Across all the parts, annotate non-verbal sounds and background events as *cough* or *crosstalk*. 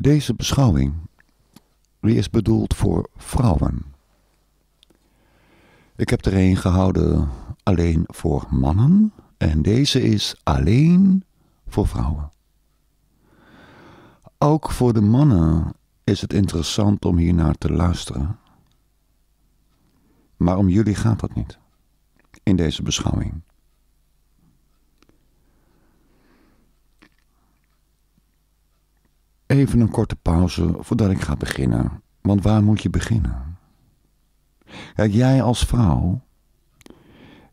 Deze beschouwing is bedoeld voor vrouwen. Ik heb er een gehouden alleen voor mannen en deze is alleen voor vrouwen. Ook voor de mannen is het interessant om hiernaar te luisteren. Maar om jullie gaat dat niet in deze beschouwing. Even een korte pauze voordat ik ga beginnen. Want waar moet je beginnen? Kijk, jij als vrouw,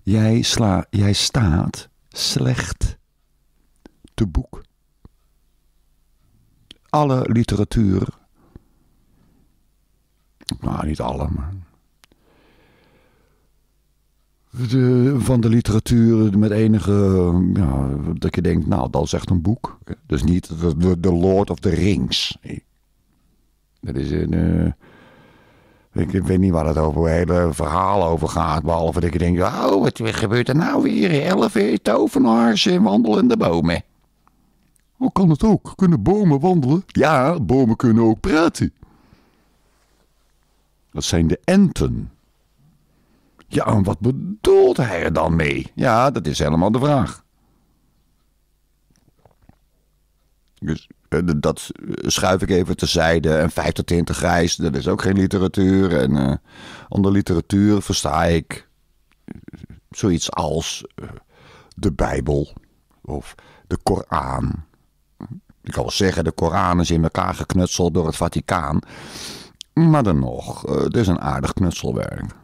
jij, sla, jij staat slecht te boek. Alle literatuur, nou niet alle, maar de, van de literatuur met enige, ja, dat je denkt, nou, dat is echt een boek. Dus niet The Lord of the Rings. Dat is een... Eh, ik, weet niet waar het over hele verhaal over gaat. Behalve dat je denkt, oh, wat gebeurt er nou weer? Elf eh, tovenaars en eh, wandelende bomen. Hoe oh, kan het ook? Kunnen bomen wandelen? Ja, bomen kunnen ook praten. Dat zijn de enten. Ja, en wat bedoelt hij er dan mee? Ja, dat is helemaal de vraag. Dus eh, dat eh, schuif ik even terzijde. En 50 tinten grijs, dat is ook geen literatuur. En eh, onder literatuur versta ik zoiets als de Bijbel of de Koran. Ik kan wel zeggen, de Koran is in elkaar geknutseld door het Vaticaan. Maar dan nog, het is een aardig knutselwerk.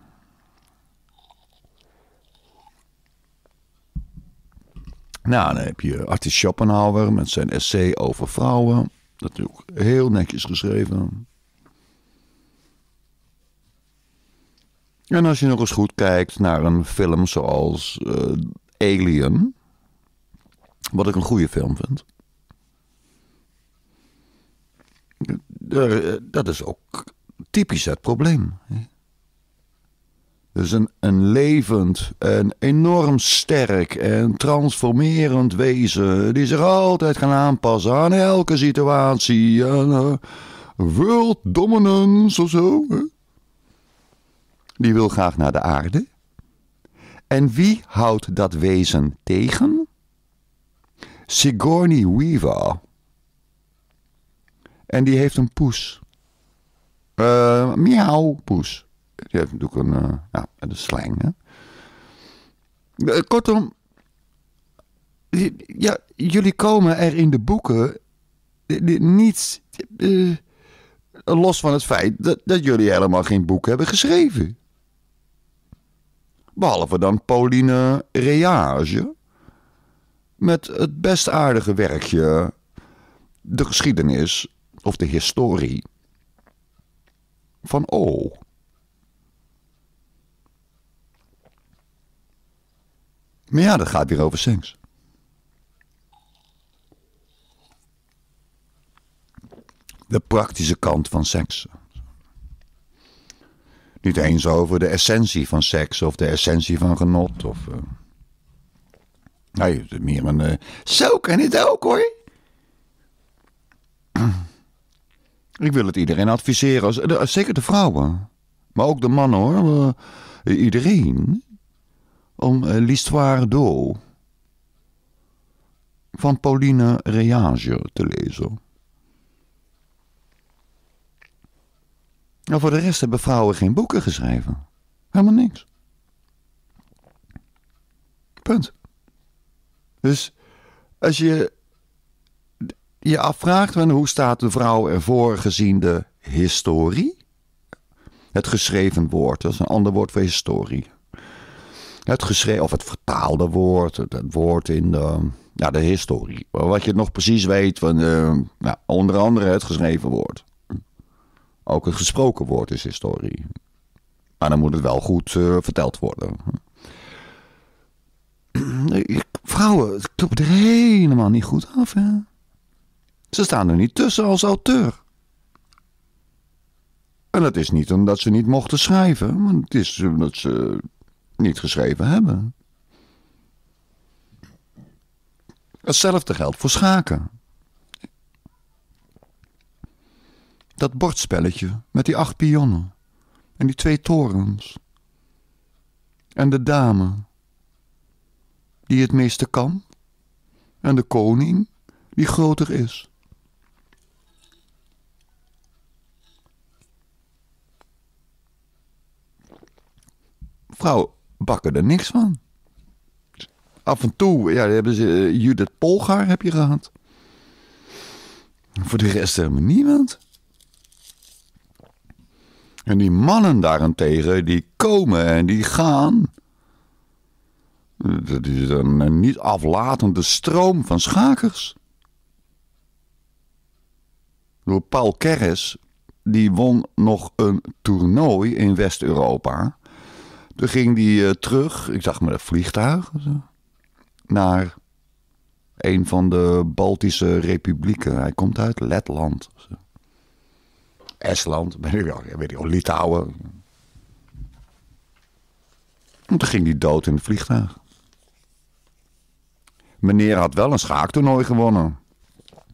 Nou, dan heb je Artis Schopenhauer met zijn essay over vrouwen. Dat is ook heel netjes geschreven. En als je nog eens goed kijkt naar een film zoals eh, Alien, wat ik een goede film vind. Eh, eh, dat is ook typisch het probleem. Dus een, een levend een enorm sterk en transformerend wezen die zich altijd gaan aanpassen aan elke situatie. Aan, uh, eh, world dominance of zo. Die wil graag naar de aarde. En wie houdt dat wezen tegen? Sigourney Weaver. En die heeft een poes. Uh, poes. Je hebt natuurlijk een, eh, ja, de slang. Hè? Eh, kortom, ja, jullie komen er in de boeken eh, niets. los van het feit dat, dat jullie helemaal geen boek hebben geschreven. Behalve dan Pauline Reage. Met het best aardige werkje. De geschiedenis of de historie. Van O. Maar ja, dat gaat weer over seks. De praktische kant van seks. Niet eens over de essentie van seks of de essentie van genot. Of, eh. Nee, het is meer een. Uh... Zo kan het ook hoor. Ik wil het iedereen adviseren, eh, zeker de vrouwen. Maar ook de mannen hoor. Eh, iedereen om eh, L'Histoire d'eau van Pauline Reage te lezen. En nou, voor de rest hebben vrouwen geen boeken geschreven. Helemaal niks. Punt. Dus als je je afvraagt hoe staat de vrouw ervoor gezien de historie, het geschreven woord, dat is een ander woord voor historie. Het geschreven of het vertaalde woord, het, woord in de, ja, de historie. Wat je nog precies weet van eh, nou, onder andere het geschreven woord. Ook het gesproken woord is historie. Maar dan moet het wel goed eh, verteld worden. Vrouwen, het klopt er helemaal niet goed af. Hè? Ze staan er niet tussen als auteur. En dat is niet omdat ze niet mochten schrijven, maar het is omdat ze niet geschreven hebben. Hetzelfde geldt voor schaken. Dat bordspelletje met die acht pionnen en die twee torens. En de dame die het meeste kan. En de koning die groter is. Vrouw, bakken er niks van. Af en toe ja, hebben ze eh, Judith Polgar heb je gehad. Voor de rest helemaal niemand. En die mannen daarentegen, die komen en die gaan. Dat is een eh, niet aflatende stroom van schakers. Paul Kerres, die won nog een toernooi in West-Europa. Toen ging die eh, terug, ik zag maar een vliegtuig, naar een van de Baltische republieken. Hij komt uit Letland. Estland, *laughs* weet ik ik, Litouwen. En toen ging hij dood in het vliegtuig. Meneer had wel een schaaktoernooi gewonnen.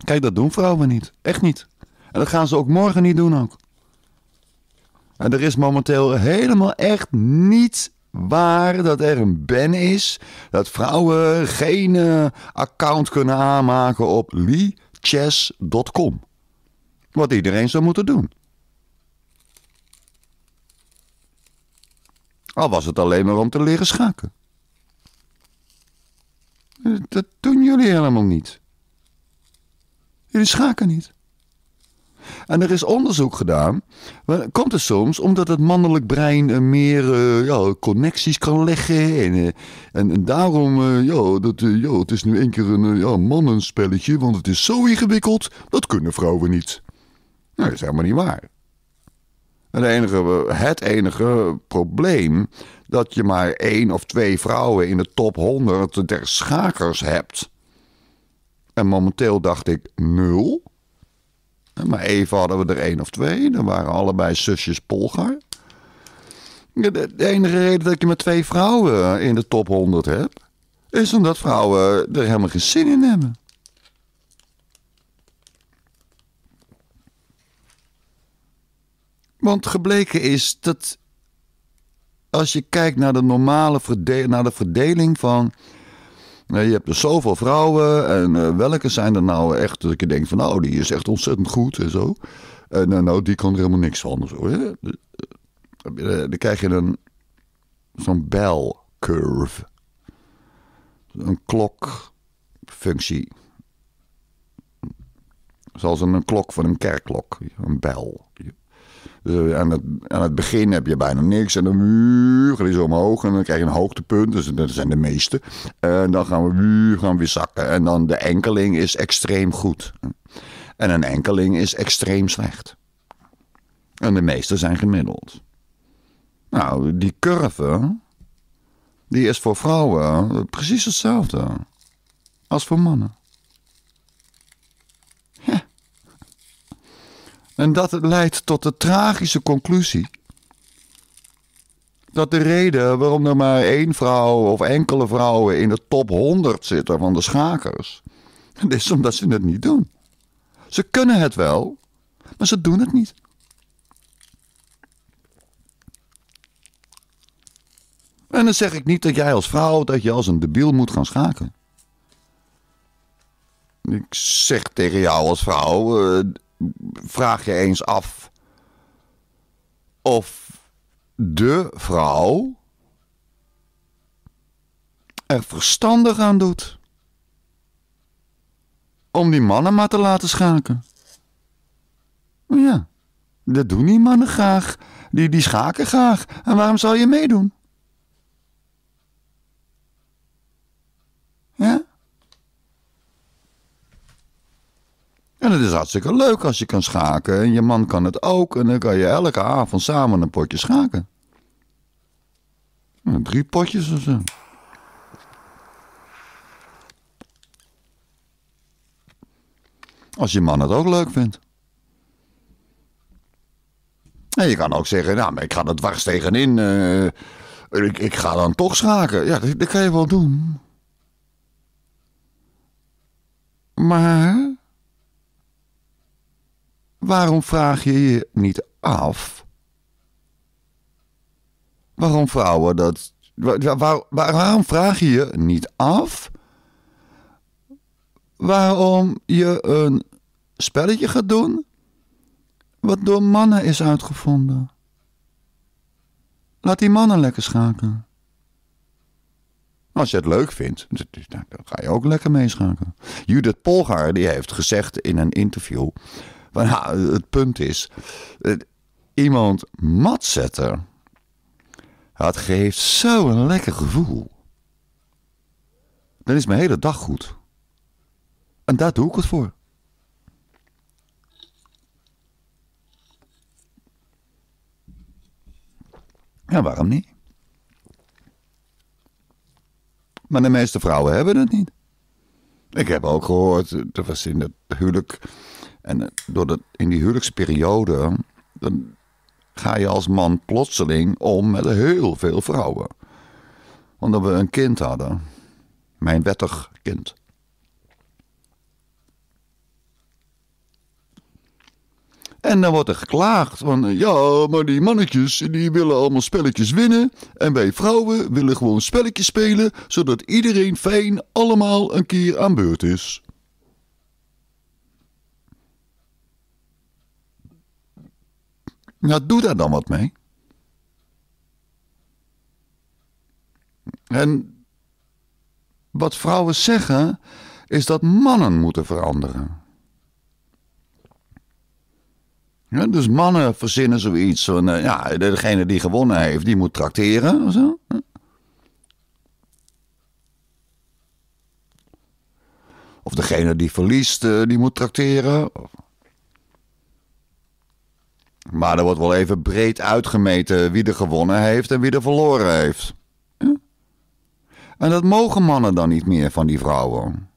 Kijk, dat doen vrouwen niet. Echt niet. En dat gaan ze ook morgen niet doen ook er is momenteel helemaal echt niet waar dat er een ban is dat vrouwen geen eh, account kunnen aanmaken op leechess.com. Wat iedereen zou moeten doen. Al was het alleen maar om te leren schaken. Dat doen jullie helemaal niet. Jullie schaken niet. En er is onderzoek gedaan. Komt het soms omdat het mannelijk brein eh, meer eh, ja, connecties kan leggen. En, eh, en, daarom, uh, dat, ja, het is nu een keer een ja, mannenspelletje, want het is zo ingewikkeld. Dat kunnen vrouwen niet. Nou, dat is helemaal niet waar. Het enige, het enige probleem dat je maar één of twee vrouwen in de top 100 der schakers hebt. En momenteel dacht ik nul. Maar even hadden we er één of twee. Dan waren allebei zusjes Polgar. De, enige reden dat je maar twee vrouwen in de top 100 hebt, is omdat vrouwen er helemaal geen zin in hebben. Want gebleken is dat als je kijkt naar de normale naar de verdeling van je hebt er zoveel vrouwen. En eh, welke zijn er nou echt dat je denkt van nou, die is echt ontzettend goed en zo. En eh, nou, die kan er helemaal niks van. Zo, eh, Dan krijg je een zo'n belcurve, curve. Een klokfunctie. Zoals een klok van een kerkklok, een bel. Eh, aan het, aan het begin heb je bijna niks. En dan gaat hij zo omhoog. En dan krijg je een hoogtepunt. Dus dat zijn de meeste. Eh, en dan gaan we, gaan weer zakken. En dan de enkeling is extreem goed. En een enkeling is extreem slecht. En de meeste zijn gemiddeld. Nou, die curve. Die is voor vrouwen precies hetzelfde. Als voor mannen. En dat leidt tot de tragische conclusie dat de reden waarom er maar één vrouw of enkele vrouwen in de top 100 zitten van de schakers, is omdat ze het niet doen. Ze kunnen het wel, maar ze doen het niet. En dan zeg ik niet dat jij als vrouw dat je als een debiel moet gaan schaken. Ik zeg tegen jou als vrouw, eh, vraag je eens af of de vrouw er verstandig aan doet om die mannen maar te laten schaken. Ja, dat doen die mannen graag. Die, die schaken graag. En waarom zou je meedoen? Ja? En het is hartstikke leuk als je kan schaken. En je man kan het ook. En dan kan je elke avond samen een potje schaken. drie potjes of zo. Als je man het ook leuk vindt. En je kan ook zeggen, nou, maar ik ga er dwars tegenin. Eh, ik, ik, ga dan toch schaken. Ja, dat kan je wel doen. Maar Waarom vraag je je niet af waarom vrouwen dat. waarom vraag je je niet af waarom je een spelletje gaat doen wat door mannen is uitgevonden? Laat die mannen lekker schaken. Als je het leuk vindt, dan ga je ook lekker meeschaken. Judith Polgar die heeft gezegd in een interview maar het punt is, iemand mat zetten, het geeft zo'n lekker gevoel. Dan is mijn hele dag goed. En daar doe ik het voor. Ja, waarom niet? Maar de meeste vrouwen hebben het niet. Ik heb ook gehoord, er was in het huwelijk en eh, door dat, in die huwelijksperiode, dan ga je als man plotseling om met heel veel vrouwen. Omdat we een kind hadden. Mijn wettig kind. En dan wordt er geklaagd van, eh, ja, maar die mannetjes die willen allemaal spelletjes winnen. En wij vrouwen willen gewoon spelletjes spelen, zodat iedereen fijn allemaal een keer aan beurt is. Nou, doe daar dan wat mee. En wat vrouwen zeggen is dat mannen moeten veranderen. Ja, dus mannen verzinnen zoiets van, eh, ja, degene die gewonnen heeft, die moet trakteren of zo. Of degene die verliest, eh, die moet trakteren. Maar er wordt wel even breed uitgemeten wie er gewonnen heeft en wie er verloren heeft. En dat mogen mannen dan niet meer van die vrouwen.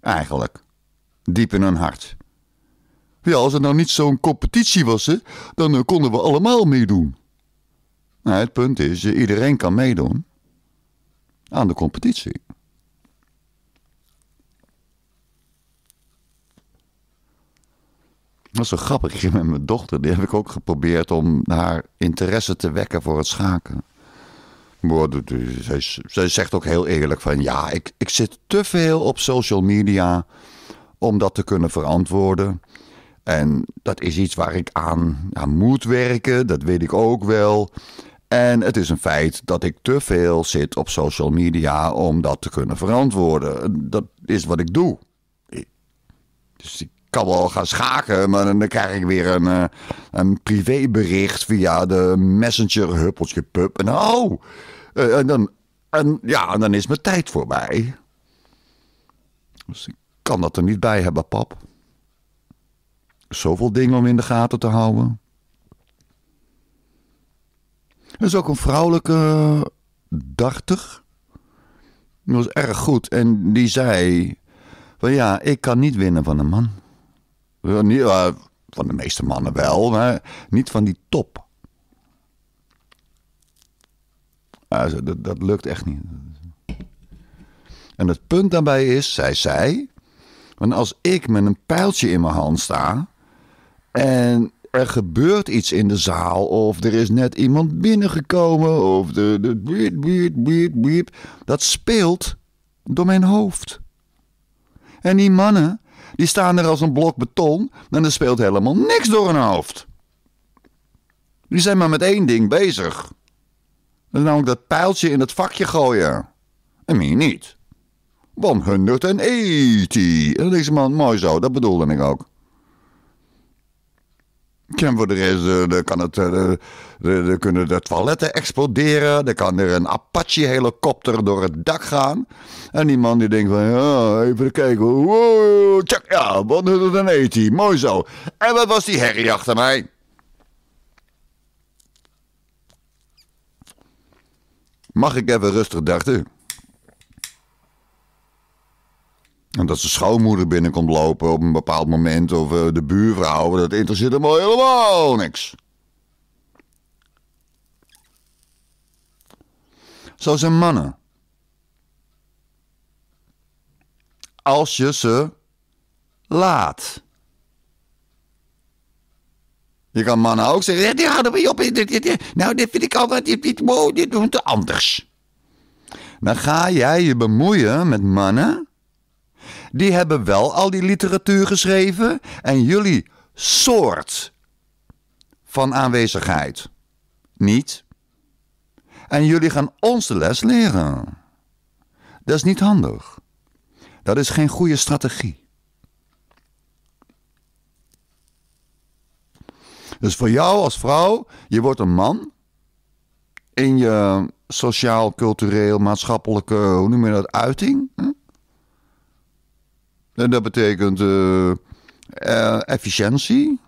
Eigenlijk. Diep in hun hart. Ja, als het nou niet zo'n competitie was, hè, dan eh, konden we allemaal meedoen. Nou, het punt is, eh, iedereen kan meedoen aan de competitie. Dat is zo grappig. Ik met mijn dochter, die heb ik ook geprobeerd om haar interesse te wekken voor het schaken. Maar zij, zegt ook heel eerlijk van ja, ik, ik zit te veel op social media om dat te kunnen verantwoorden. En dat is iets waar ik aan, aan moet werken, dat weet ik ook wel. En het is een feit dat ik te veel zit op social media om dat te kunnen verantwoorden. Dat is wat ik doe. Dus ik kan wel gaan schaken, maar dan krijg ik weer een, eh, een privébericht via de messenger pub pup. En oh, eh, en dan, en, ja, en dan is mijn tijd voorbij. Dus ik kan dat er niet bij hebben, pap. Zoveel dingen om in de gaten te houden. Er is ook een vrouwelijke dartig. Die was erg goed en die zei... Van ja, ik kan niet winnen van een man van de meeste mannen wel, maar niet van die top. dat, dat lukt echt niet. En het punt daarbij is, zij zij, want als ik met een pijltje in mijn hand sta en er gebeurt iets in de zaal of er is net iemand binnengekomen of de, de beep beep beep beep, dat speelt door mijn hoofd. En die mannen die staan er als een blok beton en er speelt helemaal niks door hun hoofd. Die zijn maar met één ding bezig. Dat is namelijk dat pijltje in het vakje gooien. En meer niet. 180. En dan is ze man, mooi zo, dat bedoelde ik ook. Kan voor de rest eh, de kan het, eh, de, kunnen de toiletten exploderen. Er kan er een Apache-helikopter door het dak gaan. En die man die denkt van, ja, even kijken. wat Wow, check, een 180, e mooi zo. En wat was die herrie achter mij? Mag ik even rustig dachten? En dat zijn schoonmoeder binnenkomt lopen op een bepaald moment of de buurvrouw, dat interesseert hem helemaal niks. Zo zijn mannen. Als je ze laat. Je kan mannen ook zeggen, die houden we op, nou dit vind ik al, dit, dit, dit, dit, dit, ga jij je bemoeien met mannen die hebben wel al die literatuur geschreven en jullie soort van aanwezigheid niet. En jullie gaan ons de les leren. Dat is niet handig. Dat is geen goede strategie. Dus voor jou als vrouw, je wordt een man in je sociaal, cultureel, maatschappelijke, hoe noem je dat, uiting. Hm? En dat betekent eh, eh, efficiëntie.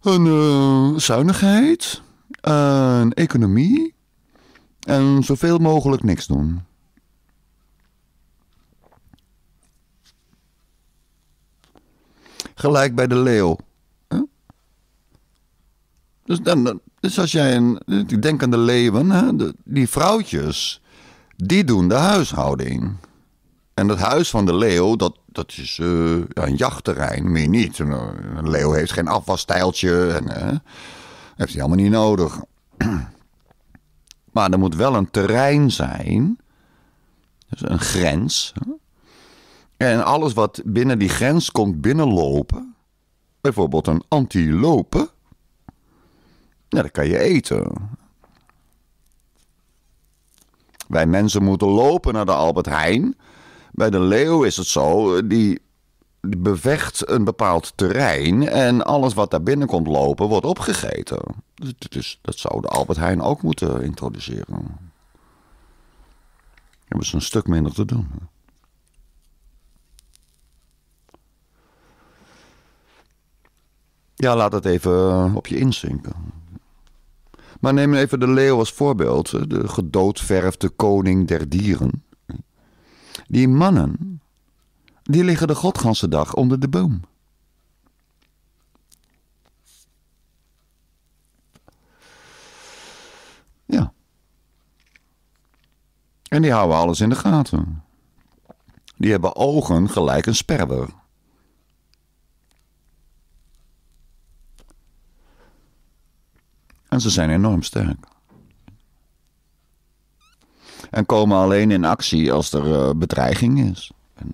een eh, zuinigheid. En economie. En zoveel mogelijk niks doen. Gelijk bij de leeuw. Dus, dan, dus als jij een. Ik denk aan de leeuwen, die vrouwtjes. Die doen de huishouding. En dat huis van de leeuw, dat, dat is eh, een jachtterrein, meer niet. Een, leeuw heeft geen afwasstijltje, en eh, heeft hij allemaal niet nodig. *clears throat* maar er moet wel een terrein zijn, dus een grens. En alles wat binnen die grens komt binnenlopen, bijvoorbeeld een antilopen. ja, dat kan je eten. Wij mensen moeten lopen naar de Albert Heijn bij de leeuw is het zo, die bevecht een bepaald terrein en alles wat daar binnen komt lopen wordt opgegeten. dat zou de Albert Heijn ook moeten introduceren. Dan hebben ze een stuk minder te doen. Ja, laat het even eh, op je inzinken. Maar neem even de leeuw als voorbeeld. De gedoodverfde koning der dieren. Die mannen, die liggen de godganse dag onder de boom. Ja. En die houden alles in de gaten. Die hebben ogen gelijk een sperber, En ze zijn enorm sterk. En komen alleen in actie als er eh, bedreiging is. En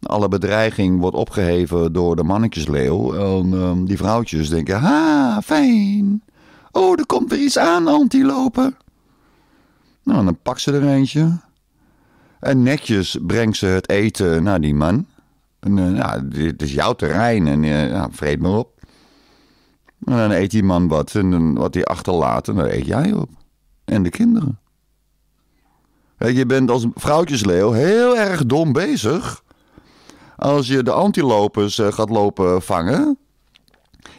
alle bedreiging wordt opgeheven door de mannetjesleeuw. En um, die vrouwtjes denken: ha, fijn. Oh, er komt weer iets aan, antilopen. Nou, dan pak ze er eentje. En netjes brengt ze het eten naar die man. En, uh, dit is jouw terrein en uh, vreet maar op. En dan eet die man wat en wat hij achterlaat en dan eet jij op. En de kinderen. Je bent als vrouwtjesleeuw heel erg dom bezig. Als je de antilopers eh, gaat lopen vangen.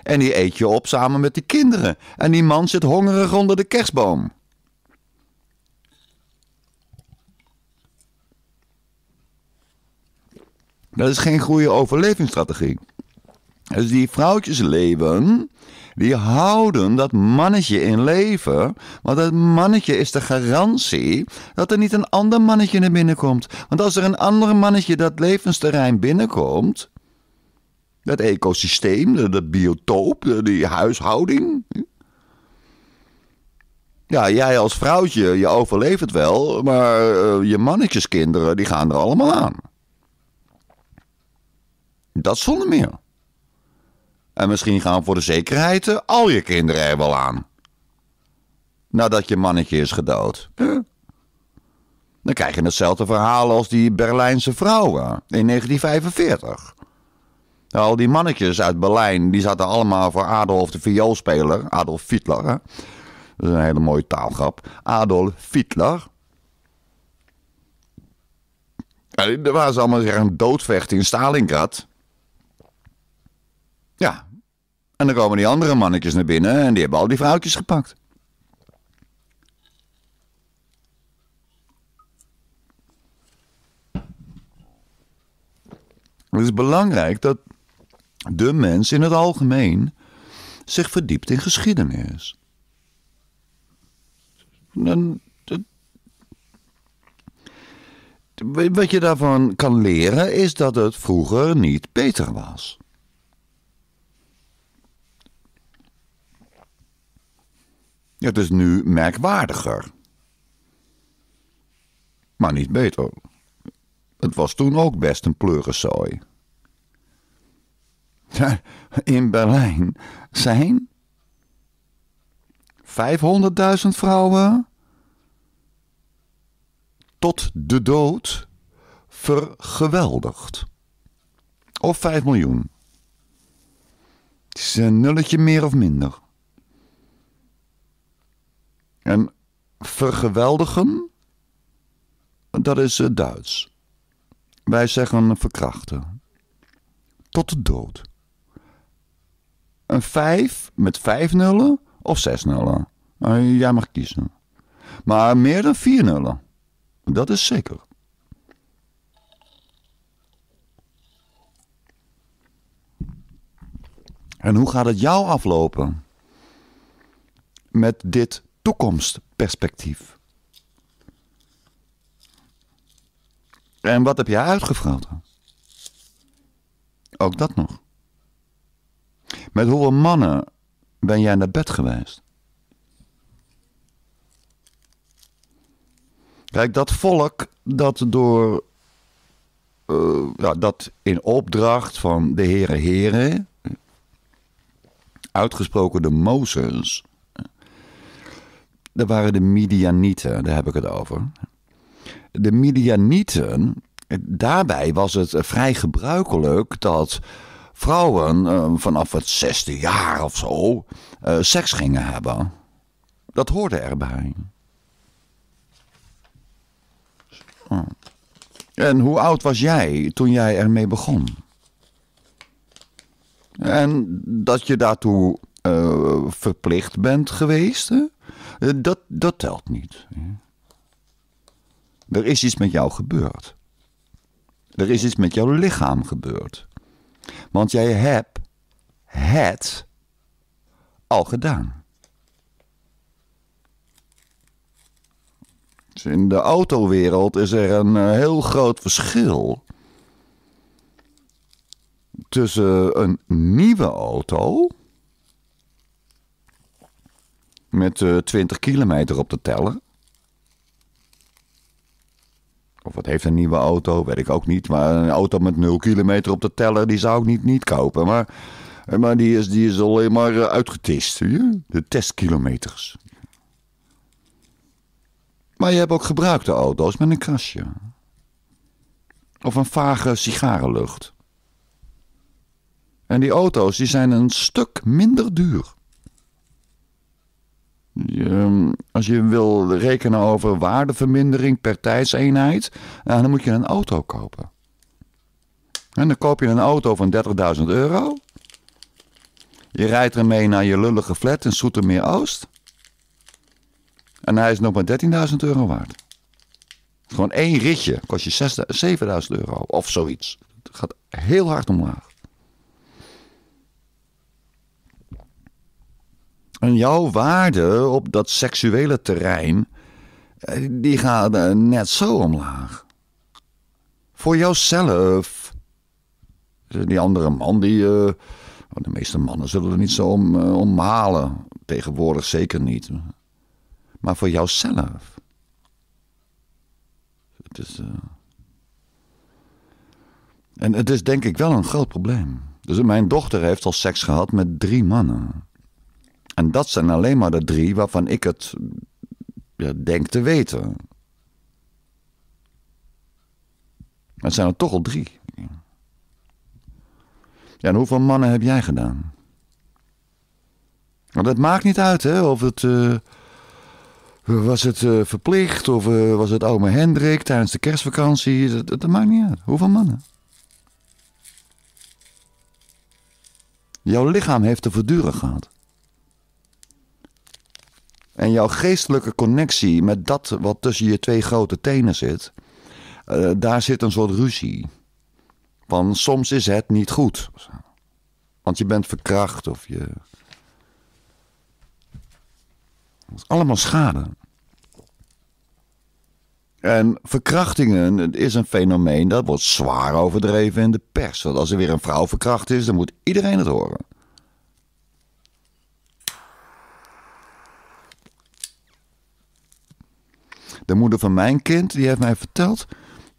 En die eet je op samen met die kinderen. En die man zit hongerig onder de kerstboom. Dat is geen goede overlevingsstrategie. Dus die vrouwtjesleeuwen, die houden dat mannetje in leven. Want dat mannetje is de garantie dat er niet een ander mannetje naar binnen komt. Want als er een ander mannetje dat levensterrein binnenkomt. Dat ecosysteem, dat biotoop, die huishouding. Ja, jij als vrouwtje, je overleeft het wel, maar eh, je mannetjeskinderen, die gaan er allemaal aan. Dat zonder meer. En misschien gaan voor de zekerheid eh, al je kinderen er wel aan. Nadat je mannetje is gedood. *clears throat* Dan krijg je hetzelfde verhaal als die Berlijnse vrouwen in 1945. Al die mannetjes uit Berlijn, die zaten allemaal voor Adolf de vioolspeler, Adolf Hitler. Hè? Dat is een hele mooie taalgrap. Adolf Hitler. Er waren ze allemaal een doodvecht in Stalingrad. Ja. En dan komen die andere mannetjes naar binnen en die hebben al die vrouwtjes gepakt. Het is belangrijk dat de mens in het algemeen zich verdiept in geschiedenis. wat je daarvan kan leren is dat het vroeger niet beter was. Het is nu merkwaardiger. Maar niet beter. Het was toen ook best een pleurenzooi. In Berlijn zijn 500.000 vrouwen tot de dood vergeweldigd. Of 5 miljoen. Het is een nulletje meer of minder. En vergeweldigen, dat is eh, Duits. Wij zeggen verkrachten. Tot de dood. Een vijf met vijf nullen of zes nullen. Eh, jij mag kiezen. Maar meer dan vier nullen. Dat is zeker. En hoe gaat het jou aflopen? Met dit toekomstperspectief. En wat heb jij uitgevraagd Ook dat nog. Met hoeveel mannen ben jij naar bed geweest? Kijk, dat volk dat door. Eh, dat in opdracht van de Heere Heren. uitgesproken de Mozes dat waren de Midianieten, daar heb ik het over. De Midianieten, daarbij was het eh, vrij gebruikelijk dat vrouwen eh, vanaf het zesde jaar of zo eh, seks gingen hebben. Dat hoorde erbij. En hoe oud was jij toen jij ermee begon? En dat je daartoe eh, verplicht bent geweest, hè? Eh, dat, dat telt niet. Er is iets met jou gebeurd. Er is iets met jouw lichaam gebeurd. Want jij hebt het al gedaan. Dus in de autowereld is er een eh, heel groot verschil tussen een nieuwe auto met uh, eh, 20 kilometer op de teller. Of wat heeft een nieuwe auto, weet ik ook niet. Maar een auto met 0 kilometer op de teller, die zou ik niet, niet kopen. Maar, eh, maar die, is, die is alleen maar eh, uitgetest. De testkilometers. Maar je hebt ook gebruikte auto's met een krasje. Of een vage sigarenlucht. En die auto's die zijn een stuk minder duur. Ehm, als je wil rekenen over waardevermindering per tijdseenheid, eh, dan moet je een auto kopen. En dan koop je een auto van 30.000 euro. Je rijdt ermee naar je lullige flat in Soetermeer Oost. En hij is nog maar 13.000 euro waard. Gewoon één ritje kost je 7.000 euro of zoiets. Het gaat heel hard omlaag. En jouw waarde op dat seksuele terrein, eh, die gaat eh, net zo omlaag. Voor jouzelf. Dus die andere man, die. Eh, de meeste mannen zullen er niet zo om, uh, halen. Tegenwoordig zeker niet. Maar voor jouzelf. Het is. En het is denk ik wel een groot probleem. Dus mijn dochter heeft al seks gehad met drie mannen. En dat zijn alleen maar de drie waarvan ik het ja, denk te weten. Het zijn er toch al drie. Ja, en hoeveel mannen heb jij gedaan? Want het maakt niet uit, hè? Of het. Eh, was het eh, verplicht? Of eh, was het ome Hendrik tijdens de kerstvakantie? Dat, dat, dat maakt niet uit. Hoeveel mannen? Jouw lichaam heeft te verduren gehad. En jouw geestelijke connectie met dat wat tussen je twee grote tenen zit, uh, daar zit een soort ruzie. Van soms is het niet goed. Want je bent verkracht of je. Dat is allemaal schade. En verkrachtingen is een fenomeen dat wordt zwaar overdreven in de pers. Want als er weer een vrouw verkracht is, dan moet iedereen het horen. De moeder van mijn kind, die heeft mij verteld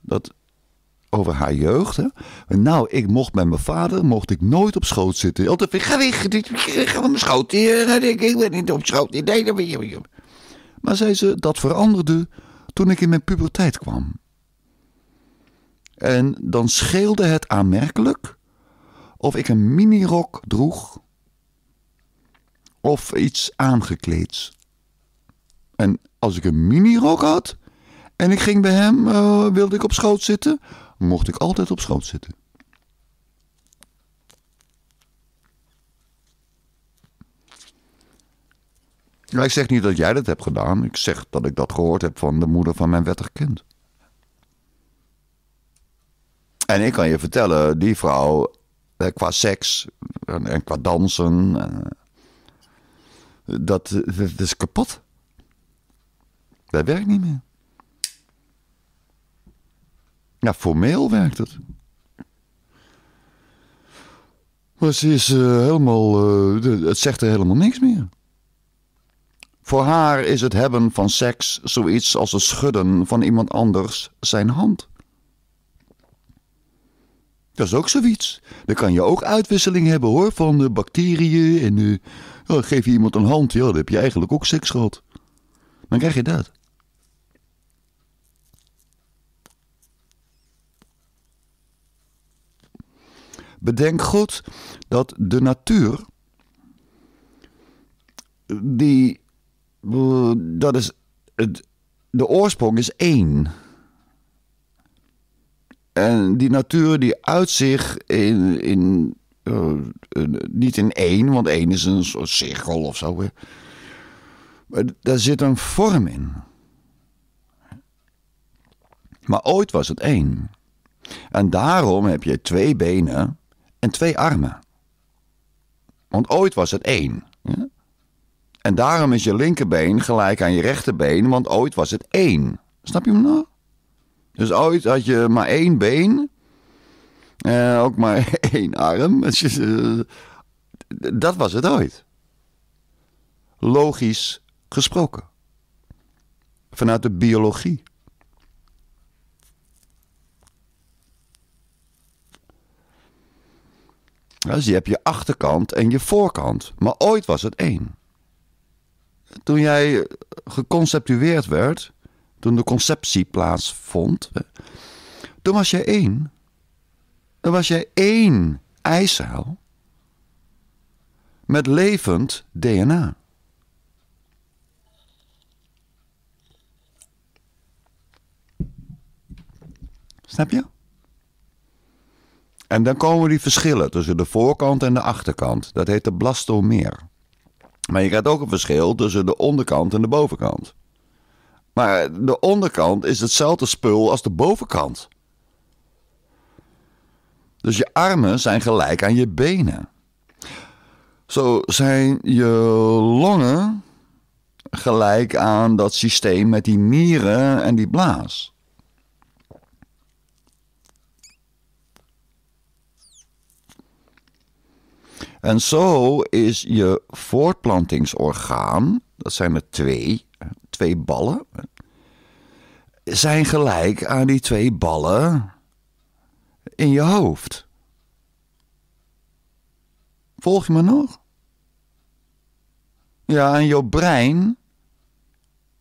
dat over haar jeugd. Hè? Nou, ik mocht met mijn vader mocht ik nooit op schoot zitten. Altijd ga weg, ga op mijn schoot. Ik ben niet op schoot. Maar zei ze, dat veranderde toen ik in mijn puberteit kwam. En dan scheelde het aanmerkelijk of ik een minirok droeg of iets aangekleeds. En als ik een minirok had en ik ging bij hem, eh, wilde ik op schoot zitten, mocht ik altijd op schoot zitten. ik zeg niet dat jij dat hebt gedaan. Ik zeg dat ik dat gehoord heb van de moeder van mijn wettig kind. En ik kan je vertellen, die vrouw, eh, qua seks en, qua dansen, eh, dat is kapot. Dat werkt niet meer. Ja, nou, formeel werkt het. Maar ze is eh, helemaal. Eh, het zegt er helemaal niks meer. Voor haar is het hebben van seks zoiets als het schudden van iemand anders zijn hand. Dat is ook zoiets. Dan kan je ook uitwisseling hebben hoor, van de bacteriën en. Eh, oh, geef je iemand een hand, ja, dan heb je eigenlijk ook seks gehad. Dan krijg je dat. Bedenk goed dat de natuur, die, dat is, het, de oorsprong is één. En die natuur die uit zich in, in eh, eh, niet in één, want één is een soort cirkel of zo. Maar daar zit een vorm in. Maar ooit was het één. En daarom heb je twee benen en twee armen. Want ooit was het één. En daarom is je linkerbeen gelijk aan je rechterbeen, want ooit was het één. Snap je me nou? Dus ooit had je maar één been, eh, ook maar *laughs* één arm. *laughs* Dus, eh, dat was het ooit. Logisch gesproken. Vanuit de biologie. Nou, dus je hebt je achterkant en je voorkant. Maar ooit was het één. Toen jij eh, geconceptueerd werd, toen de conceptie plaatsvond, toen was jij één. Toen was jij één eicel met levend DNA. Snap je? En dan komen die verschillen tussen de voorkant en de achterkant. Dat heet de blastomeer. Maar je krijgt ook een verschil tussen de onderkant en de bovenkant. Maar de onderkant is hetzelfde spul als de bovenkant. Dus je armen zijn gelijk aan je benen. Zo zijn je longen gelijk aan dat systeem met die mieren en die blaas. En zo is je voortplantingsorgaan, dat zijn er twee, twee ballen, zijn gelijk aan die twee ballen in je hoofd. Volg je me nog? Ja, en jouw brein.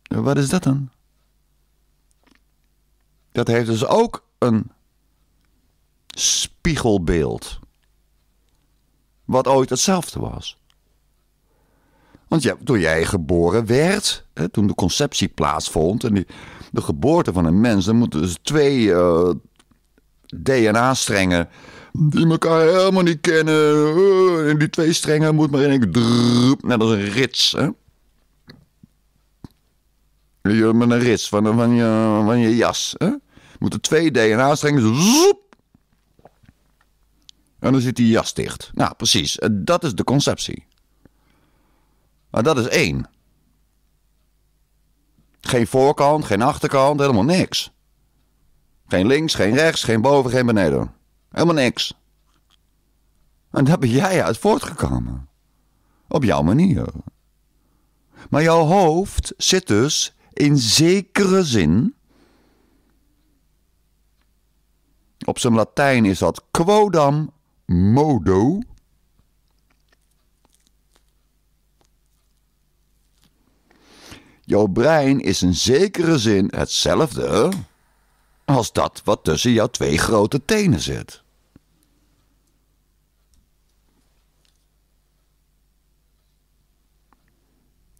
Wat is dat dan? Dat heeft dus ook een spiegelbeeld wat ooit hetzelfde was. Want ja, toen jij geboren werd, hè, toen de conceptie plaatsvond en de geboorte van een mens, dan moeten dus twee eh, DNA-strengen die elkaar helemaal niet kennen. Uh, en die twee strengen moet maar in één keer net als een rits. Hè? Met een rits van, van, je, van je jas. Hè? Moeten twee DNA-strengen en dan zit die jas dicht. Nou, precies. Eh, dat is de conceptie. Maar dat is één. Geen voorkant, geen achterkant, helemaal niks. Geen links, geen rechts, geen boven, geen beneden. Helemaal niks. En daar ben jij uit voortgekomen. Op jouw manier. Maar jouw hoofd zit dus in zekere zin. Op zijn Latijn is dat quodam Modo. Jouw brein is in zekere zin hetzelfde als dat wat tussen jouw twee grote tenen zit.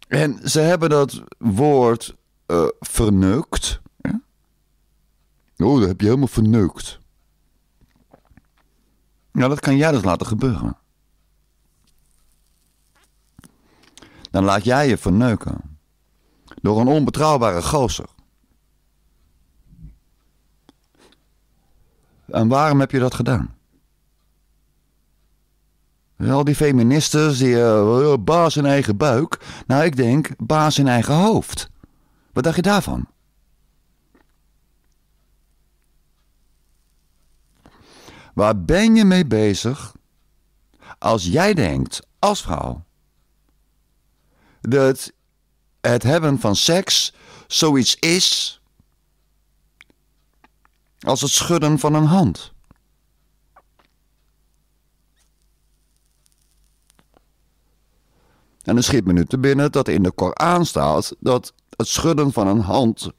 En ze hebben dat woord uh, verneukt. Oh, dat heb je helemaal verneukt. Nou, dat kan jij dus laten gebeuren. Dan laat jij je verneuken. Door een onbetrouwbare gozer. En waarom heb je dat gedaan? Al die feministen, die uh, baas in eigen buik. Nou, ik denk baas in eigen hoofd. Wat dacht je daarvan? Waar ben je mee bezig als jij denkt, als vrouw, dat het hebben van seks zoiets is als het schudden van een hand? En dan schiet me nu te binnen dat in de Koran staat dat het schudden van een hand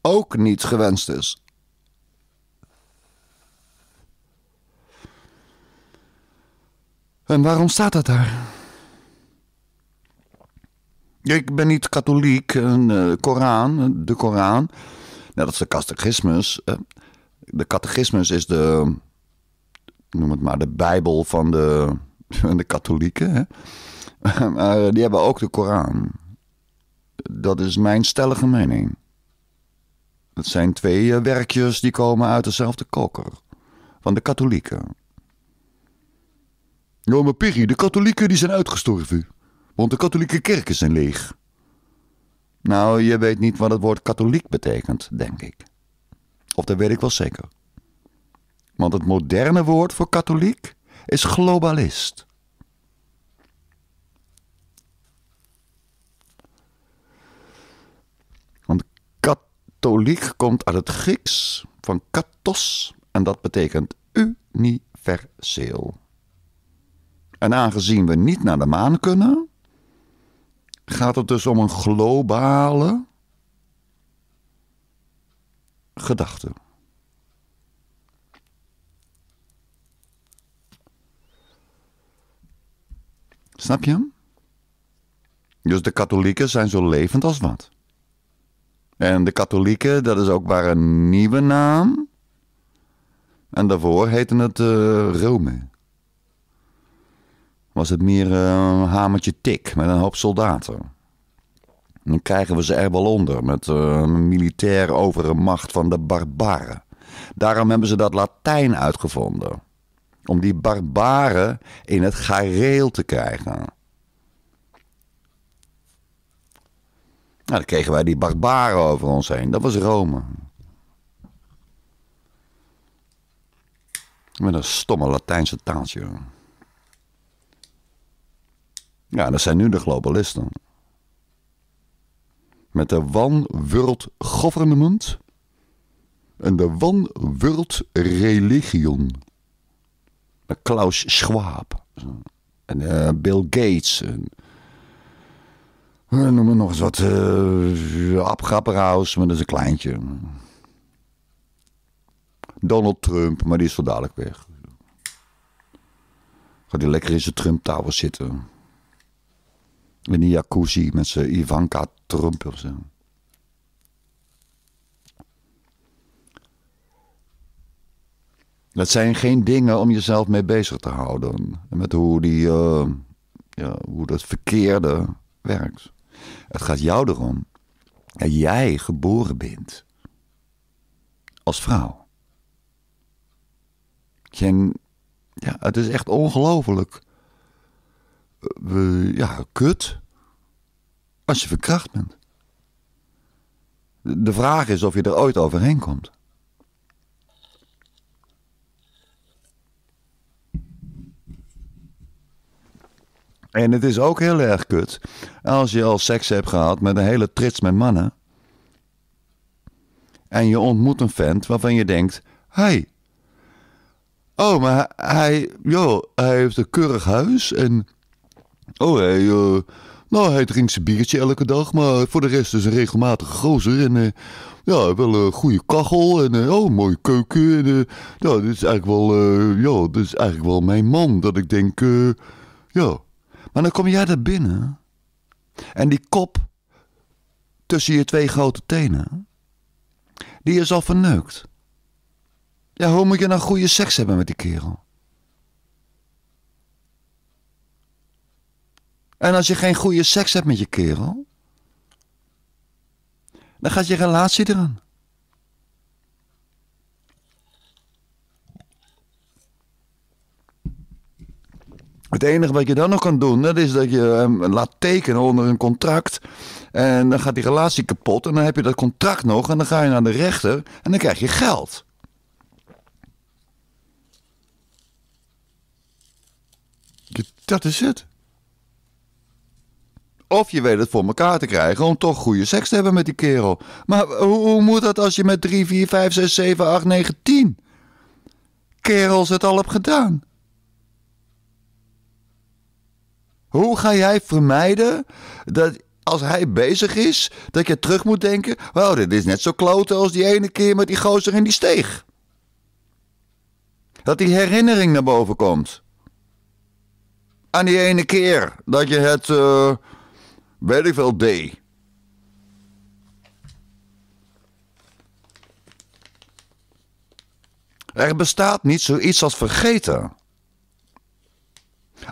ook niet gewenst is. En waarom staat dat daar? Ik ben niet katholiek. Een eh, Koran, eh, de Koran. Nou, dat is de catechismus. Eh. De catechismus is de, noem het maar, de Bijbel van de, *laughs* van de katholieken. Hè? *laughs* Maar die hebben ook de Koran. Dat is mijn stellige mening. Het zijn twee werkjes die komen uit dezelfde koker. Van de katholieken. Ja, maar Piggy, de katholieken die zijn uitgestorven. Want de katholieke kerken zijn leeg. Nou, je weet niet wat het woord katholiek betekent, denk ik. Of dat weet ik wel zeker. Want het moderne woord voor katholiek is globalist. Want katholiek komt uit het Grieks van katos en dat betekent universeel. En aangezien we niet naar de maan kunnen, gaat het dus om een globale gedachte. Snap je Dus de katholieken zijn zo levend als wat. En de katholieken, dat is ook maar een nieuwe naam. En daarvoor heette het eh, Rome was het meer eh, een hamertje tik met een hoop soldaten. Dan krijgen we ze er wel onder met eh, een militair over macht van de barbaren. Daarom hebben ze dat Latijn uitgevonden. Om die barbaren in het gareel te krijgen. Nou, dan kregen wij die barbaren over ons heen. Dat was Rome. Met een stomme Latijnse taaltje. Ja, dat zijn nu de globalisten. Met de One World Government en de One World Religion. Met Klaus Schwab en eh, Bill Gates. En, eh, noem maar nog eens wat. Uh, maar dat is een kleintje. Donald Trump, maar die is zo dadelijk weg. Gaat hij lekker in zijn Trump tafel zitten. In die jacuzzi met zijn Ivanka Trump of zo. Dat zijn geen dingen om jezelf mee bezig te houden. Met hoe, die, eh, ja, hoe dat verkeerde werkt. Het gaat jou erom dat jij geboren bent. Als vrouw. ja, het is echt ongelooflijk ja, kut. Als je verkracht bent. De vraag is of je er ooit overheen komt. En het is ook heel erg kut als je al seks hebt gehad met een hele trits met mannen. En je ontmoet een vent waarvan je denkt: Hey, oh, maar hij, joh, hij heeft een keurig huis en Oh, hé, eh, nou, hij drinkt zijn biertje elke dag, maar voor de rest is een regelmatige gozer. En uh, ja, wel een goede kachel en eh, oh, mooie keuken. En, ja, dit is eigenlijk wel, ja, dit is eigenlijk wel mijn man, dat ik denk, ja. Maar dan kom jij daar binnen en die kop tussen je twee grote tenen, die is al verneukt. Ja, hoe moet je nou goede seks hebben met die kerel? En als je geen goede seks hebt met je kerel, dan gaat je relatie eraan. Het enige wat je dan nog kan doen, dat is dat je hem laat tekenen onder een contract. En dan gaat die relatie kapot. En dan heb je dat contract nog. En dan ga je naar de rechter. En dan krijg je geld. Dat is het. Of je weet het voor elkaar te krijgen om toch goede seks te hebben met die kerel. Maar hoe, hoe moet dat als je met 3, 4, 5, 6, 7, 8, 9, 10 kerels het al hebt gedaan? Hoe ga jij vermijden dat als hij bezig is, dat je terug moet denken: wow, dit is net zo klote als die ene keer met die gozer in die steeg? Dat die herinnering naar boven komt. Aan die ene keer dat je het. Uh, weet ik D. Er bestaat niet zoiets als vergeten.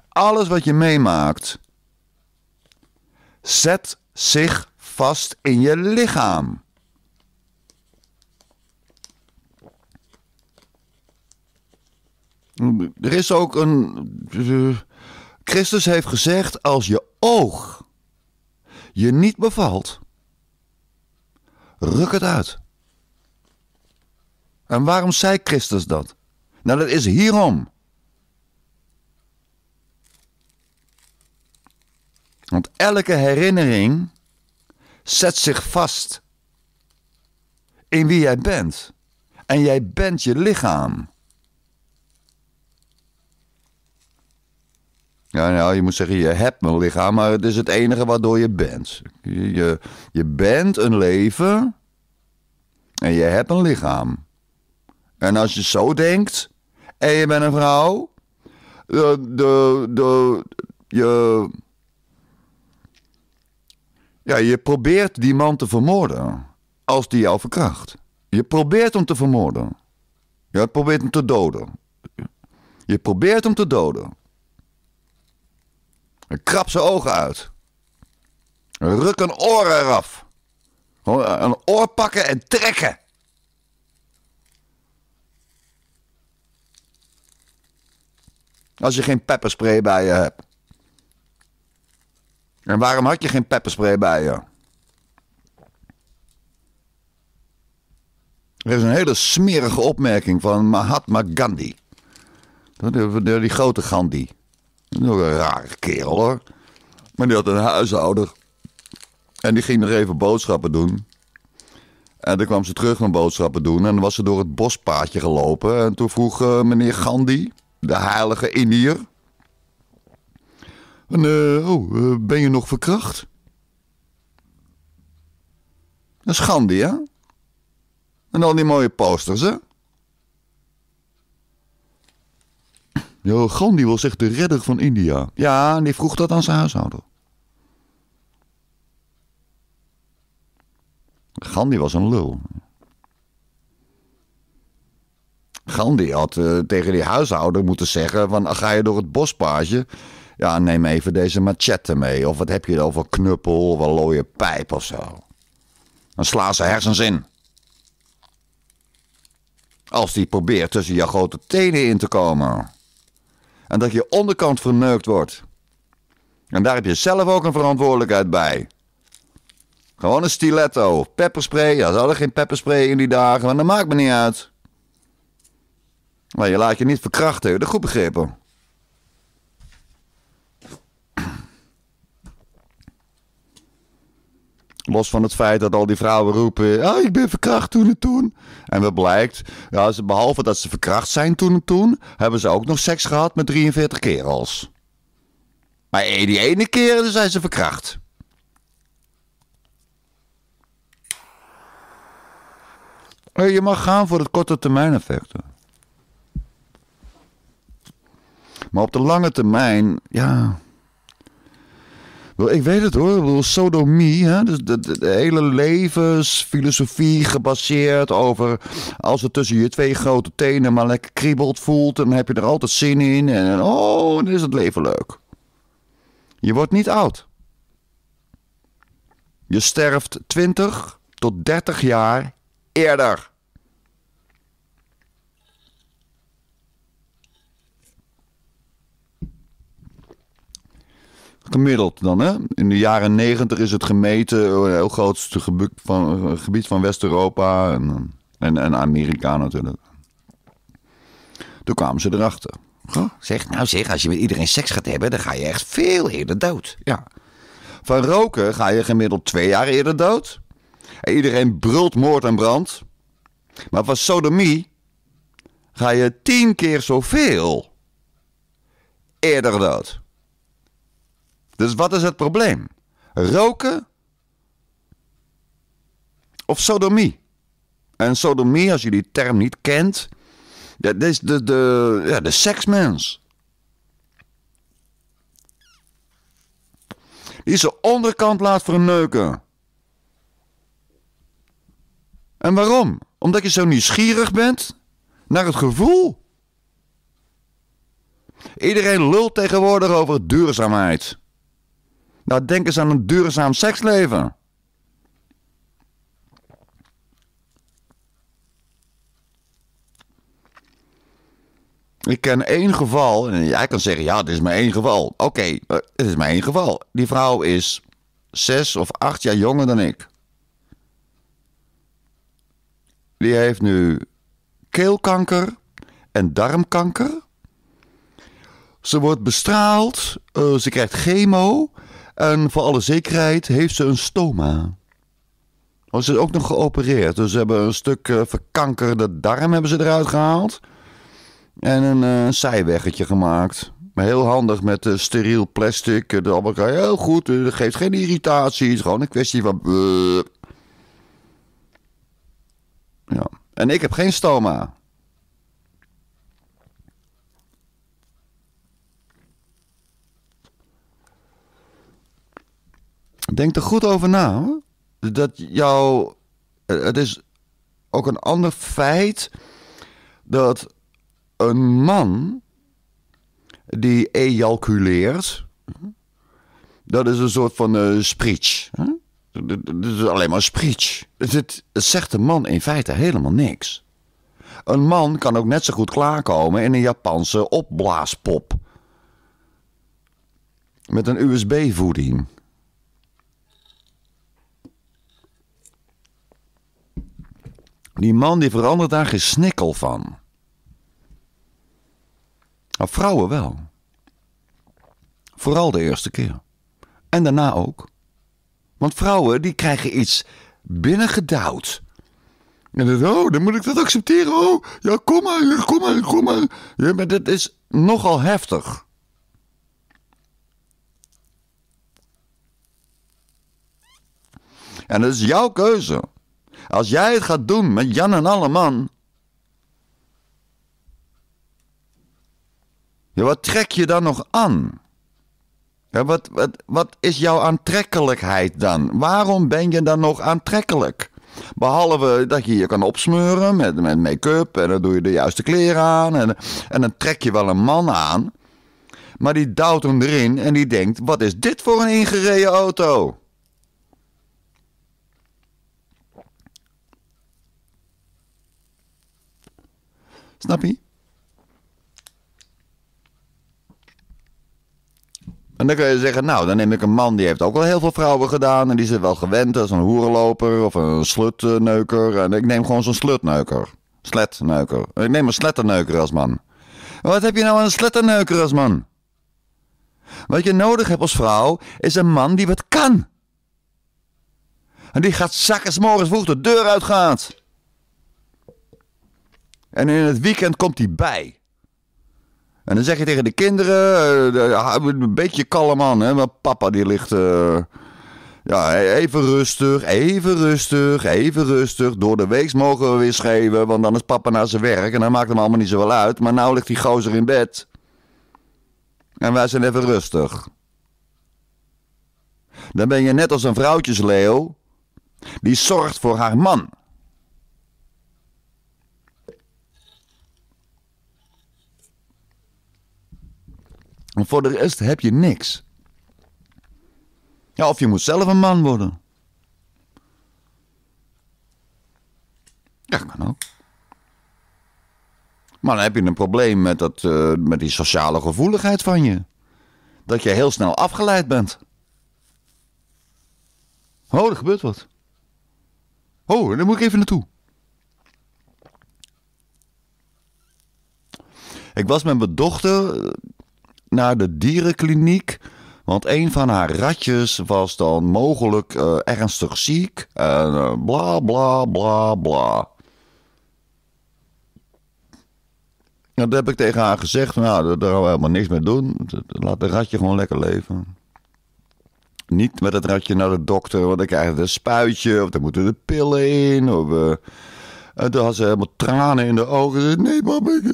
Alles wat je meemaakt, zet zich vast in je lichaam. Er is ook een. Eh, Christus heeft gezegd: als je oog je niet bevalt, ruk het uit. En waarom zei Christus dat? Nou, dat is hierom. Want elke herinnering zet zich vast in wie jij bent. En jij bent je lichaam. Ja, nou, je moet zeggen, je hebt een lichaam, maar het is het enige waardoor je bent. Je, je bent een leven en je hebt een lichaam. En als je zo denkt en je bent een vrouw, de, de, de, je, ja, je probeert die man te vermoorden als die jou verkracht. Je probeert hem te vermoorden. Je probeert hem te doden. Je probeert hem te doden. Krap zijn ogen uit. Ruk een oor eraf. een oor pakken en trekken. Als je geen pepperspray bij je hebt. En waarom had je geen pepperspray bij je? Er is een hele smerige opmerking van Mahatma Gandhi. Die grote Gandhi. Nog een rare kerel hoor. Maar die had een huishouder. En die ging nog even boodschappen doen. En dan kwam ze terug naar boodschappen doen. En dan was ze door het bospaadje gelopen. En toen vroeg eh, meneer Gandhi, de heilige Indiër. En, eh, oh, eh, ben je nog verkracht? Dat is Gandhi, hè? En al die mooie posters, hè? Joh, Gandhi was echt de redder van India. Ja, en die vroeg dat aan zijn huishouder. Gandhi was een lul. Gandhi had eh, tegen die huishouder moeten zeggen: van, ah, Ga je door het bospage? Ja, neem even deze machette mee. Of wat heb je dan voor knuppel of een looie pijp of zo? Dan sla ze hersens in. Als die probeert tussen jouw grote tenen in te komen en dat je onderkant verneukt wordt. En daar heb je zelf ook een verantwoordelijkheid bij. Gewoon een stiletto, pepperspray. Ja, ze hadden geen pepperspray in die dagen, maar dat maakt me niet uit. Maar je laat je niet verkrachten, dat goed begrepen. Los van het feit dat al die vrouwen roepen: ah, ik ben verkracht toen en toen. En wat blijkt, ja, ze, behalve dat ze verkracht zijn toen en toen, hebben ze ook nog seks gehad met 43 kerels. Maar die ene keer zijn ze verkracht. Je mag gaan voor het korte termijn effecten. Maar op de lange termijn, ja. Ik weet het hoor. sodomie, hè? Dus de, hele levensfilosofie gebaseerd over als het tussen je twee grote tenen maar lekker kriebelt voelt, dan heb je er altijd zin in. En oh, dan is het leven leuk. Je wordt niet oud. Je sterft 20 tot 30 jaar eerder. gemiddeld dan. Hè? In de jaren negentig is het gemeten, eh, het heel grootste gebied van, eh, gebied van West-Europa en, eh, en, en, Amerika natuurlijk. Toen kwamen ze erachter. Huh? Zeg, nou zeg, als je met iedereen seks gaat hebben, dan ga je echt veel eerder dood. Ja. Van roken ga je gemiddeld twee jaar eerder dood. En iedereen brult moord en brand. Maar van sodomie ga je tien keer zoveel eerder dood. Dus wat is het probleem? Roken of sodomie? En sodomie, als je die term niet kent, dat is de, de, ja, de seksmens. Die zijn onderkant laat verneuken. En waarom? Omdat je zo nieuwsgierig bent naar het gevoel. Iedereen lult tegenwoordig over duurzaamheid. Nou, denk eens aan een duurzaam seksleven. Ik ken één geval, en jij kan zeggen, ja, dit is mijn één geval. Oké, okay, eh, het is maar één geval. Die vrouw is zes of acht jaar jonger dan ik. Die heeft nu keelkanker en darmkanker. Ze wordt bestraald, eh, ze krijgt chemo. En voor alle zekerheid heeft ze een stoma. ze is ook nog geopereerd. Dus ze hebben een stuk eh, verkankerde darm hebben ze eruit gehaald. En een uh, zijweggetje gemaakt. Maar heel handig met uh, steriel plastic. De heel goed. Dat geeft geen irritatie. Het is gewoon een kwestie van... Ja. En ik heb geen stoma. Denk er goed over na. Hoor. Dat jouw. Eh, het is ook een ander feit dat een man die ejaculeert, dat is een soort van uh, speech. Het is alleen maar speech. Het, zegt de man in feite helemaal niks. Een man kan ook net zo goed klaarkomen in een Japanse opblaaspop. Met een USB-voeding. Die man die verandert daar snikkel van. Maar nou, vrouwen wel. Vooral de eerste keer. En daarna ook. Want vrouwen die krijgen iets binnengedouwd. En oh, dan moet ik dat accepteren. Oh, ja, kom maar, kom maar, kom maar. Ja, maar dit is nogal heftig. En dat is jouw keuze. Als jij het gaat doen met Jan en alle Ja, wat trek je dan nog aan? Ja, wat, wat, wat is jouw aantrekkelijkheid dan? Waarom ben je dan nog aantrekkelijk? Behalve dat je je kan opsmeuren met, met make-up en dan doe je de juiste kleren aan en, en dan trek je wel een man aan. Maar die duwt hem erin en die denkt: wat is dit voor een ingereden auto? Snap je? En dan kun je zeggen, nou, dan neem ik een man die heeft ook al heel veel vrouwen gedaan. En die zit wel gewend als een hoerenloper of een slutneuker. En ik neem gewoon zo'n slutneuker. Sletneuker. Ik neem een sletterneuker als man. wat heb je nou aan een sletterneuker als man? Wat je nodig hebt als vrouw is een man die wat kan. En die gaat zakken morgens vroeg de deur uitgaat. En in het weekend komt hij bij. En dan zeg je tegen de kinderen, eh, een beetje kalm aan, hè? want papa die ligt... Eh, ja, e- even rustig, even rustig, even rustig. Door de week mogen we weer schreeuwen, want dan is papa naar zijn werk. En dan maakt hem allemaal niet zo wel uit. Maar nu ligt die gozer in bed. En wij zijn even rustig. Dan ben je net als een vrouwtjesleeuw. Die zorgt voor haar man. En voor de rest heb je niks. Ja, of je moet zelf een man worden. Ja, kan ook. Maar dan heb je een probleem met, dat, eh, met die sociale gevoeligheid van je. Dat je heel snel afgeleid bent. Oh, er gebeurt wat. Oh, daar moet ik even naartoe. Ik was met mijn dochter eh, naar de dierenkliniek. Want een van haar ratjes was dan mogelijk eh, ernstig ziek. En eh, bla bla bla bla. En dat heb ik tegen haar gezegd. Nou, daar gaan we helemaal niks mee doen. Laat het ratje gewoon lekker leven. Niet met het ratje naar de dokter, want dan krijg je een spuitje. Of dan moeten de pillen in. Of. Uh, en toen had ze helemaal tranen in de ogen. nee mam, ik,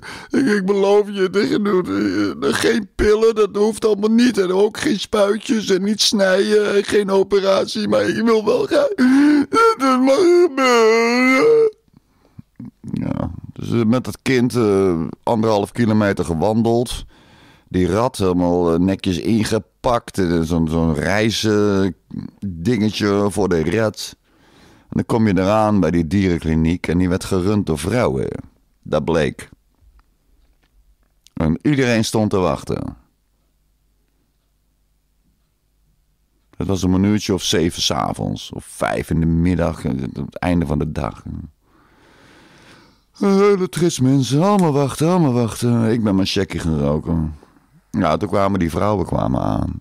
ik, beloof je, geen pillen, dat hoeft allemaal niet. En ook geen spuitjes en niet snijden en geen operatie. Maar ik wil wel gaan. dat mag gebeuren. Ja, dus eh, met dat kind uh, anderhalf kilometer gewandeld. Die rat helemaal eh, netjes ingepakt. Zo'n zo, voor de rat. En dan kom je eraan bij die dierenkliniek en die werd gerund door vrouwen. Dat bleek. En iedereen stond te wachten. Het was een minuutje of zeven s'avonds, of vijf in de middag, het einde van de dag. Hele trist mensen, allemaal wachten, allemaal wachten. Ik ben mijn checkie gaan roken. Ja, toen kwamen die vrouwen kwamen aan.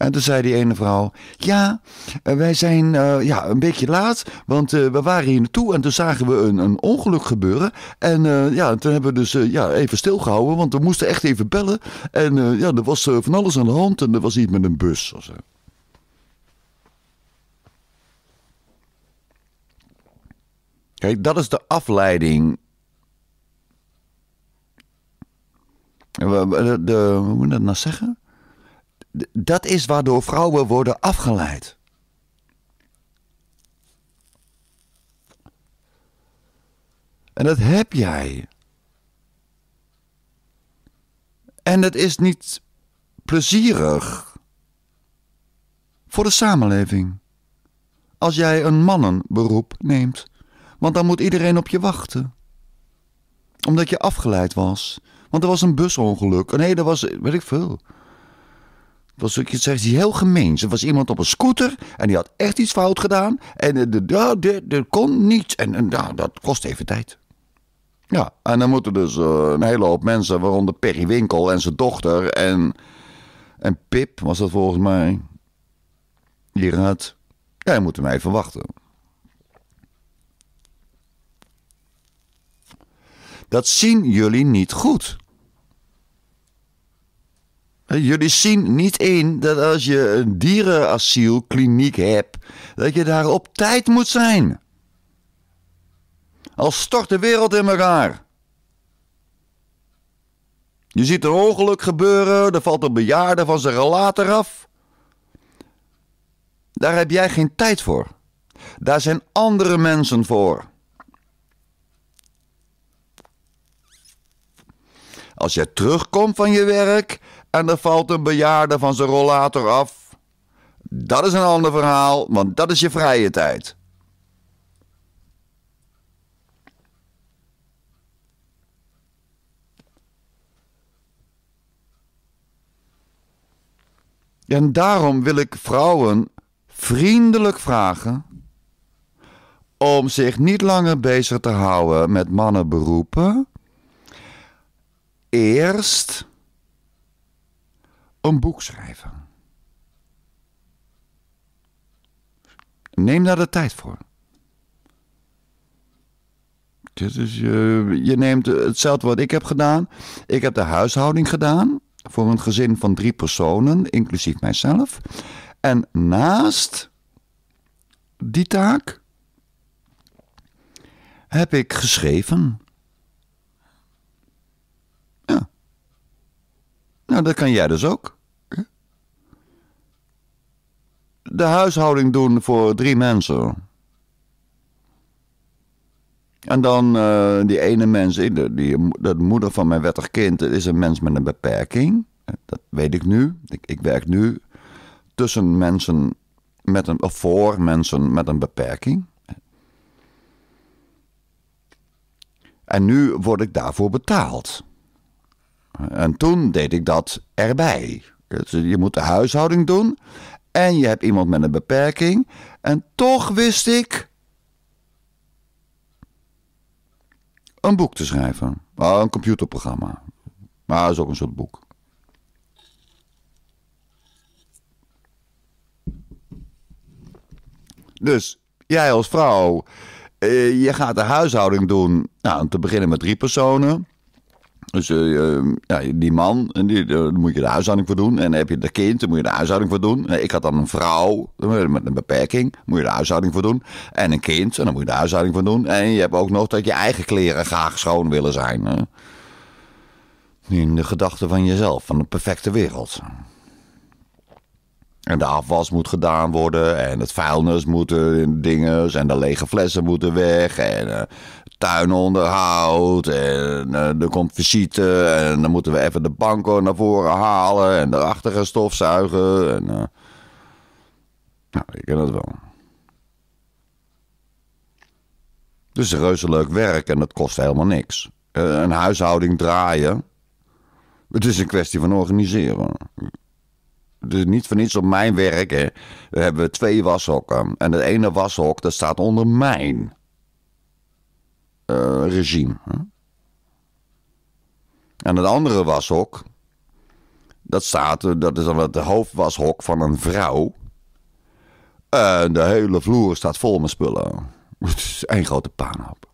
En toen zei die ene vrouw: Ja, eh, wij zijn eh, ja, een beetje laat, want eh, we waren hier naartoe en toen zagen we een, een ongeluk gebeuren. En ja, toen hebben we dus ja, even stilgehouden, want we moesten echt even bellen. En ja, er was van alles aan de hand en er was iets met een bus. Of zo. Kijk, dat is de afleiding. De, de, hoe moet je dat nou zeggen? dat is waardoor vrouwen worden afgeleid. En dat heb jij. En dat is niet plezierig voor de samenleving. Als jij een mannenberoep neemt, want dan moet iedereen op je wachten. Omdat je afgeleid was. Want er was een busongeluk. Nee, er was, weet ik veel was ook iets, heel gemeens. Er was iemand op een scooter en die had echt iets fout gedaan. En eh, er kon niets. En, en dat kost even tijd. Ja, en dan moeten dus eh, een hele hoop mensen, waaronder Perry Winkel en zijn dochter en, en Pip, was dat volgens mij. Die raad. ja, moeten mij even wachten. Dat zien jullie niet goed. Jullie zien niet in dat als je een dierenasielkliniek hebt, dat je daar op tijd moet zijn. Al stort de wereld in elkaar. Je ziet een ongeluk gebeuren, er valt een bejaarde van zijn relater af. Daar heb jij geen tijd voor. Daar zijn andere mensen voor. Als jij terugkomt van je werk, en er valt een bejaarde van zijn rollator af. Dat is een ander verhaal, want dat is je vrije tijd. En daarom wil ik vrouwen vriendelijk vragen om zich niet langer bezig te houden met mannenberoepen. Eerst een boek schrijven. Neem daar de tijd voor. is je, eh, je neemt hetzelfde wat ik heb gedaan. Ik heb de huishouding gedaan voor een gezin van drie personen, inclusief mijzelf. En naast die taak heb ik geschreven. Nou, dat kan jij dus ook. De huishouding doen voor drie mensen. En dan eh, die ene mens, de die, moeder van mijn wettig kind, is een mens met een beperking. Eh, dat weet ik nu. Ik, ik werk nu tussen mensen met een, of voor mensen met een beperking. En nu word ik daarvoor betaald. En toen deed ik dat erbij. Dus je moet de huishouding doen. En je hebt iemand met een beperking. En toch wist ik. een boek te schrijven. een computerprogramma. Maar dat is ook een soort boek. Dus jij als vrouw, eh, je gaat de huishouding doen. Nou, te beginnen met drie personen. Dus eh, ehm, ja, die man, die, eh, daar moet je de huishouding voor doen. En heb je de kind, dan moet je de huishouding voor doen. ik had dan een vrouw met een beperking, moet je de huishouding voor doen. En een kind, en dan moet je de huishouding voor doen. En je hebt ook nog dat je eigen kleren graag schoon willen zijn. In de gedachte van jezelf, van een perfecte wereld. En de afwas moet gedaan worden. En het vuilnis moet in eh, dingen. En de lege flessen moeten weg. En onderhoud en uh, er komt visite en dan moeten we even de banken naar voren halen en erachter gaan stofzuigen. En, uh... nou, ik ken dat wel. Dus reuze leuk werk en dat kost helemaal niks. Eh, een huishouding draaien, het is een kwestie van organiseren. is niet van niets op mijn werk hè, we hebben twee washokken. En het ene washok dat staat onder mijn. Eh, regime. En het andere washok, dat staat, dat is dan het hoofdwashok van een vrouw. En de hele vloer staat vol met spullen. *laughs* Het is één grote paanhoop.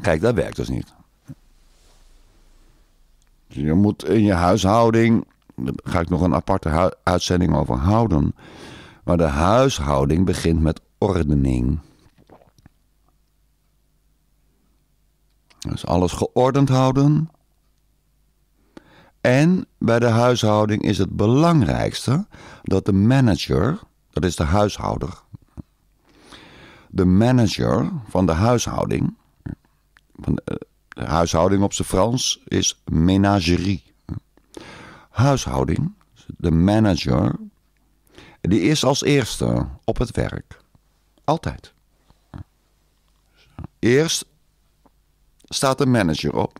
Kijk, dat werkt dus niet. Dus je moet in je huishouding, daar ga ik nog een aparte uitzending over houden. Maar de huishouding begint met ordening. Dus alles geordend houden. En bij de huishouding is het belangrijkste dat de manager, dat is de huishouder, de manager van de huishouding, van de, de huishouding op zijn Frans is menagerie. Huishouding, de manager die is als eerste op het werk. Altijd. Eerst staat de manager op.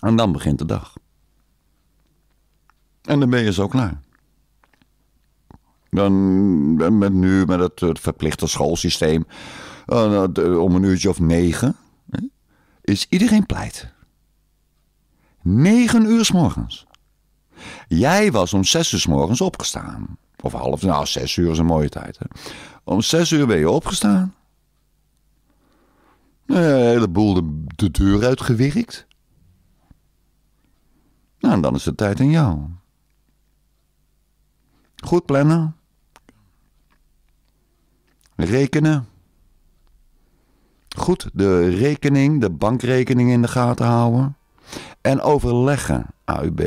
En dan begint de dag. En dan ben je zo klaar. Dan met nu met het, het verplichte schoolsysteem. Eh, eh, om een uurtje of negen is iedereen pleit. Negen uur s morgens. Jij was om zes uur s morgens opgestaan. Of half, nou, zes uur is een mooie tijd. Hè? Om zes uur ben je opgestaan. Een heleboel de, de deur uitgewerkt. Nou, en dan is de tijd aan jou. Goed plannen. Rekenen. Goed de rekening, de bankrekening in de gaten houden. En overleggen, AUB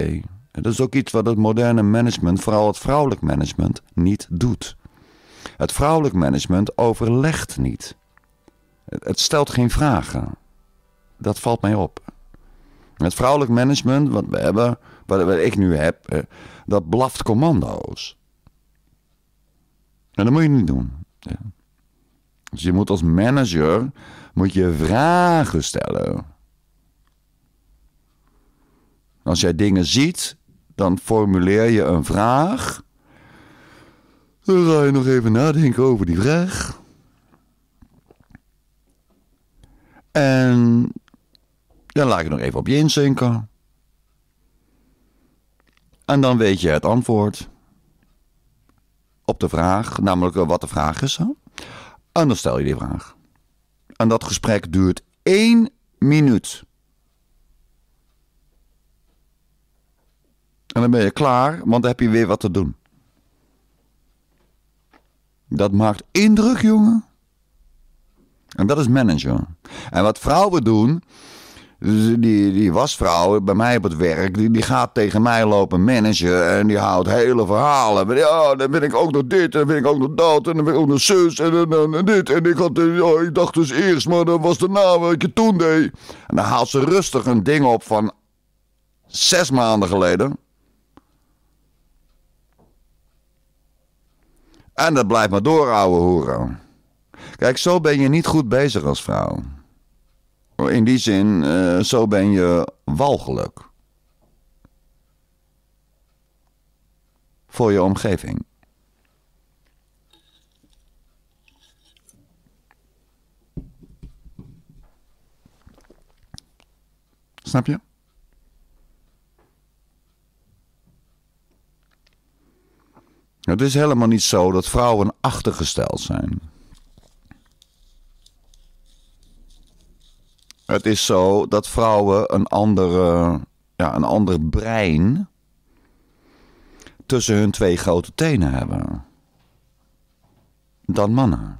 dat is ook iets wat het moderne management, vooral het vrouwelijk management, niet doet. Het vrouwelijk management overlegt niet. Het stelt geen vragen. Dat valt mij op. Het vrouwelijk management, wat we hebben, wat, ik nu heb, eh, dat blaft commando's. En dat moet je niet doen. Dus je moet als manager moet je vragen stellen. Als jij dingen ziet, dan formuleer je een vraag. Dan ga je nog even nadenken over die vraag. En dan laat je nog even op je inzinken. En dan weet je het antwoord op de vraag, namelijk eh, wat de vraag is. En dan stel je die vraag. En dat gesprek duurt één minuut. En dan ben je klaar, want dan heb je weer wat te doen. Dat maakt indruk, jongen. En dat is manager. En wat vrouwen doen, die, die wasvrouw bij mij op het werk, die, die gaat tegen mij lopen managen. En die houdt hele verhalen. Ja, dan ben ik ook nog dit, en dan ben ik ook nog dat, en dan ben ik ook nog zus, en, en, dit. En ik, had, ja, ik dacht dus eerst, maar dat was daarna wat je toen deed. En dan haalt ze rustig een ding op van zes maanden geleden. En dat blijft maar door, ouwe hoeren. Kijk, zo ben je niet goed bezig als vrouw. In die zin, eh, zo ben je walgelijk. Voor je omgeving. Snap je? Het is helemaal niet zo dat vrouwen achtergesteld zijn. Het is zo dat vrouwen een, andere, ja, een ander brein tussen hun twee grote tenen hebben dan mannen.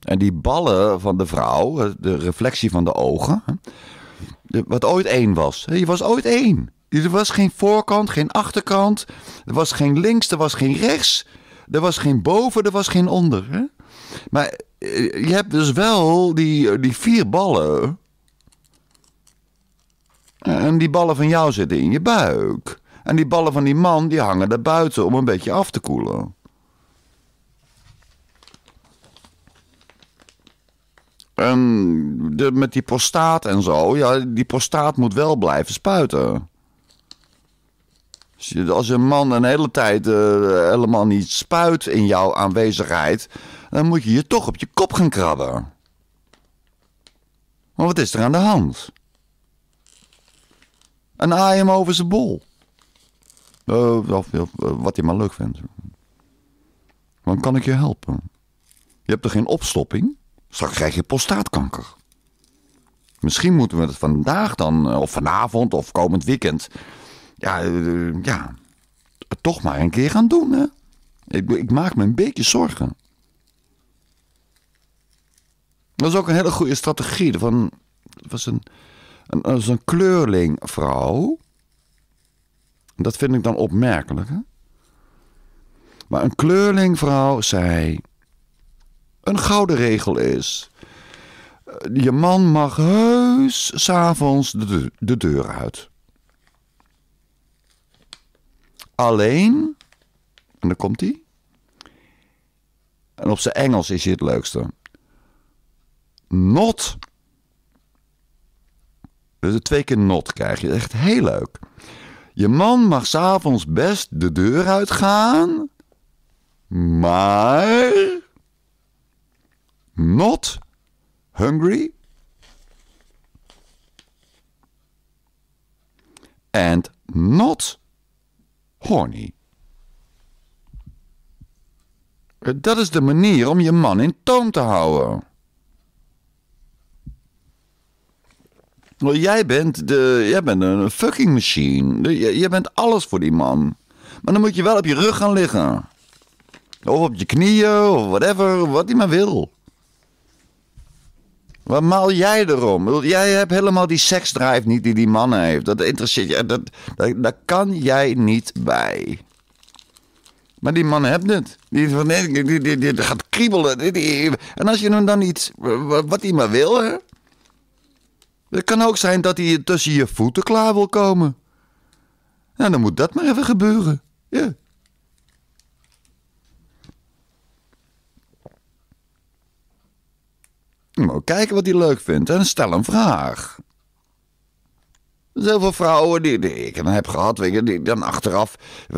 En die ballen van de vrouw, de reflectie van de ogen, wat ooit één was. Je was ooit één. Er was geen voorkant, geen achterkant. Er was geen links, er was geen rechts. Er was geen boven, er was geen onder. Hè? Maar eh, je hebt dus wel die, eh, die vier ballen. En die ballen van jou zitten in je buik. En die ballen van die man die hangen daar buiten om een beetje af te koelen. En de, met die prostaat en zo, ja, die prostaat moet wel blijven spuiten. Als een man een hele tijd eh, helemaal niet spuit in jouw aanwezigheid, dan moet je je toch op je kop gaan krabben. Maar wat is er aan de hand? Een aai hem over zijn bol. Eh, of, eh, wat je maar leuk vindt. Dan kan ik je helpen. Je hebt er geen opstopping? Straks krijg je prostaatkanker. Misschien moeten we het vandaag dan, of vanavond, of komend weekend ja, eh, ja, toch maar een keer gaan doen. Hè? Ik, maak me een beetje zorgen. Dat is ook een hele goede strategie. Van, dat was een, een, was een kleurlingvrouw. Dat vind ik dan opmerkelijk. Hè? Maar een kleurlingvrouw zei: Een gouden regel is. Eh, je man mag heus s'avonds de, de deur uit. Alleen, en dan komt hij. En op zijn Engels is hij het leukste. Not. Dus twee keer not krijg je. Echt heel leuk. Je man mag s'avonds best de deur uitgaan. Maar. Not hungry. And not horny. Dat is de manier om je man in toon te houden. Nou, jij bent, de, jij bent een fucking machine. Jij bent alles voor die man. Maar dan moet je wel op je rug gaan liggen. Of op je knieën, of whatever, wat hij maar wil. Wat maal jij erom? Jij hebt helemaal die seksdrive niet die die mannen heeft. Dat interesseert je. Dat, dat, daar kan jij niet bij. Maar die mannen hebben het. Die, die, die, die gaat kriebelen. en als je hem dan iets... Wat hij maar wil, hè? Het kan ook zijn dat hij tussen je voeten klaar wil komen. Nou, dan moet dat maar even gebeuren. Ja. kijken wat hij leuk vindt en stel een vraag. Zoveel vrouwen die, die ik heb gehad, weet je, die dan achteraf...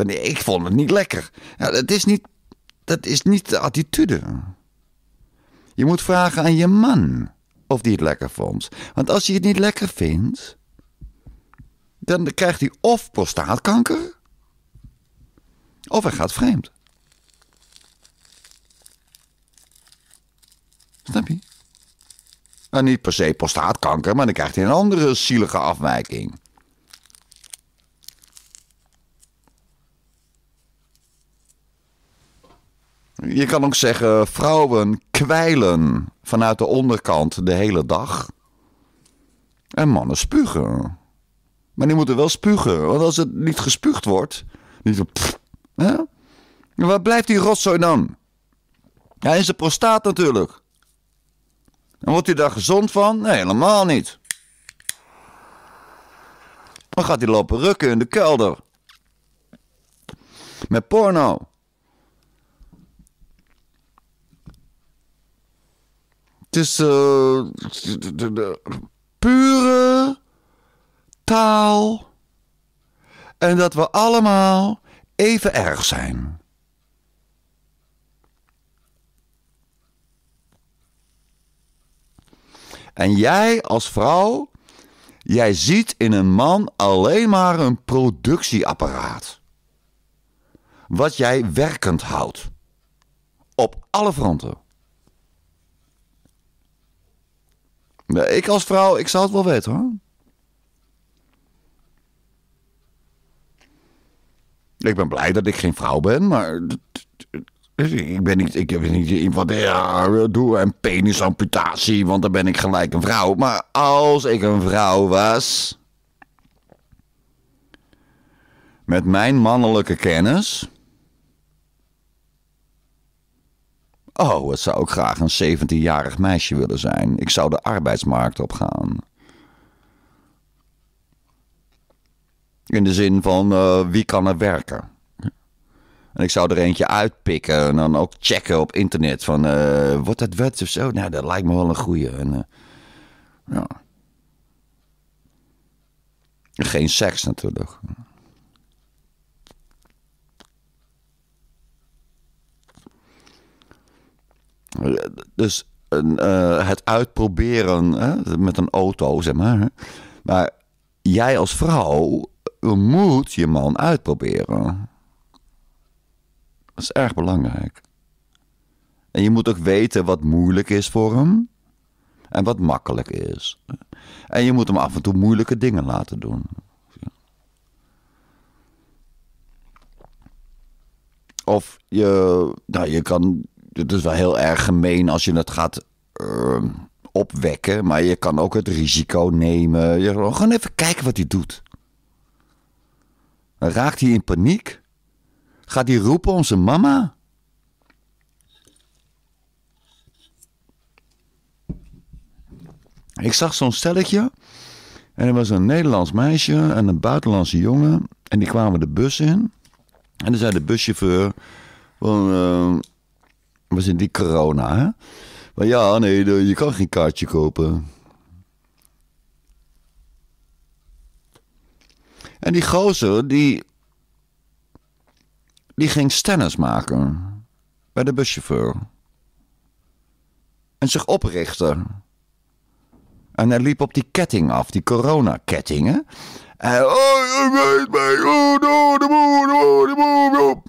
ik vond het niet lekker. Ja, dat, is niet, dat is niet de attitude. Je moet vragen aan je man of die het lekker vond. Want als hij het niet lekker vindt... dan krijgt hij of prostaatkanker... of hij gaat vreemd. Snap je? Nou, niet per se prostaatkanker, maar dan krijgt hij een andere zielige afwijking. Je kan ook zeggen, vrouwen kwijlen vanuit de onderkant de hele dag. En mannen spugen. Maar die moeten wel spugen, want als het niet gespuugd wordt... Niet zo... hè? Waar blijft die rotzooi dan? Ja, is zijn prostaat natuurlijk. En wordt hij daar gezond van? Nee, helemaal niet. Dan gaat hij lopen rukken in de kelder. Met porno. Het is eh, de, pure taal. En dat we allemaal even erg zijn. En jij als vrouw, jij ziet in een man alleen maar een productieapparaat. Wat jij werkend houdt. Op alle fronten. Ik als vrouw, ik zou het wel weten hoor. Ik ben blij dat ik geen vrouw ben, maar dus ik ben niet, ik heb niet van, ja, doe een penisamputatie, want dan ben ik gelijk een vrouw. Maar als ik een vrouw was, met mijn mannelijke kennis, oh, het zou ik graag een 17-jarig meisje willen zijn. Ik zou de arbeidsmarkt opgaan. In de zin van, eh, wie kan er werken? En ik zou er eentje uitpikken en dan ook checken op internet van uh, wordt dat wet of zo. Nou, dat lijkt me wel een goeie. En, eh, Geen seks natuurlijk. Dus eh, het uitproberen hè, met een auto, zeg maar. Maar jij als vrouw moet je man uitproberen. Dat is erg belangrijk. En je moet ook weten wat moeilijk is voor hem en wat makkelijk is. En je moet hem af en toe moeilijke dingen laten doen. Of je, nou je kan, het is wel heel erg gemeen als je het gaat ehm, opwekken, maar je kan ook het risico nemen. Je, gewoon even kijken wat hij doet. raakt hij in paniek. Gaat die roepen onze mama? Ik zag zo'n stelletje. En er was een Nederlands meisje en een buitenlandse jongen. En die kwamen de bus in. En dan zei de buschauffeur: van, uh, eh, We zijn die corona, hè? Maar ja, nee, je kan geen kaartje kopen. En die gozer, die die ging stennis maken bij de buschauffeur. En zich oprichten. En hij liep op die ketting af, die coronakettingen. En,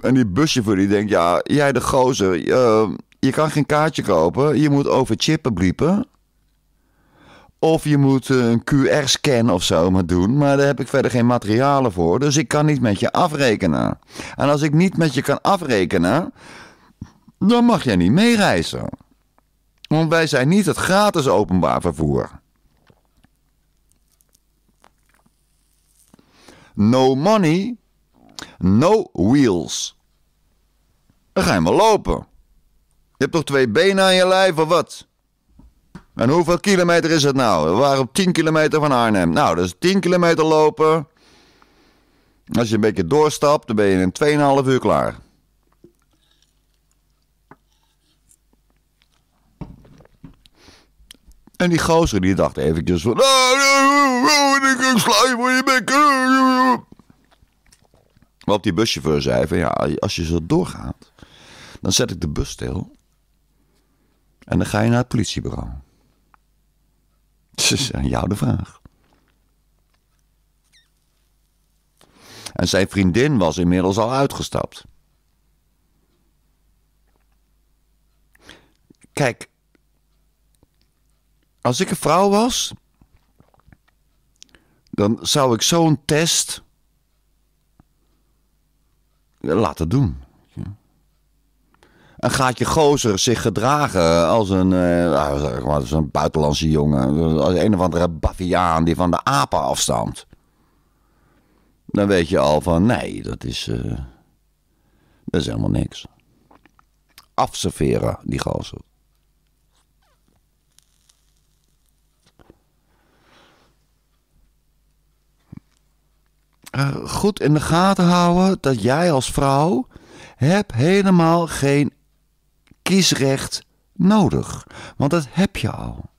en die buschauffeur die denkt, ja, jij de gozer, je eh, je kan geen kaartje kopen. Je moet over chippen bliepen. Of je moet eh, een QR-scan of zo maar doen. Maar daar heb ik verder geen materialen voor. Dus ik kan niet met je afrekenen. En als ik niet met je kan afrekenen. dan mag jij niet meereizen. Want wij zijn niet het gratis openbaar vervoer. No money, no wheels. Dan ga je maar lopen. Je hebt toch twee benen aan je lijf of wat? En hoeveel kilometer is het nou? We waren op 10 kilometer van Arnhem. Nou, is dus 10 kilometer lopen. Als je een beetje doorstapt, dan ben je in 2,5 uur klaar. En die gozer die dacht even van... Nou, ik sla je voor je bek. die buschauffeur zei Ja, als je zo doorgaat, dan zet ik de bus stil. En dan ga je naar het politiebureau. Is *laughs* aan jou de vraag. En zijn vriendin was inmiddels al uitgestapt. Kijk, als ik een vrouw was, dan zou ik zo'n test laten doen een je gozer zich gedragen als een, uh, een buitenlandse jongen. Als een of andere baviaan die van de apen afstamt. Dan weet je al van, nee, dat is, eh, dat is helemaal niks. Afserveren, die gozer. Eh, goed in de gaten houden dat jij als vrouw heb helemaal geen kiesrecht nodig, want dat heb je al.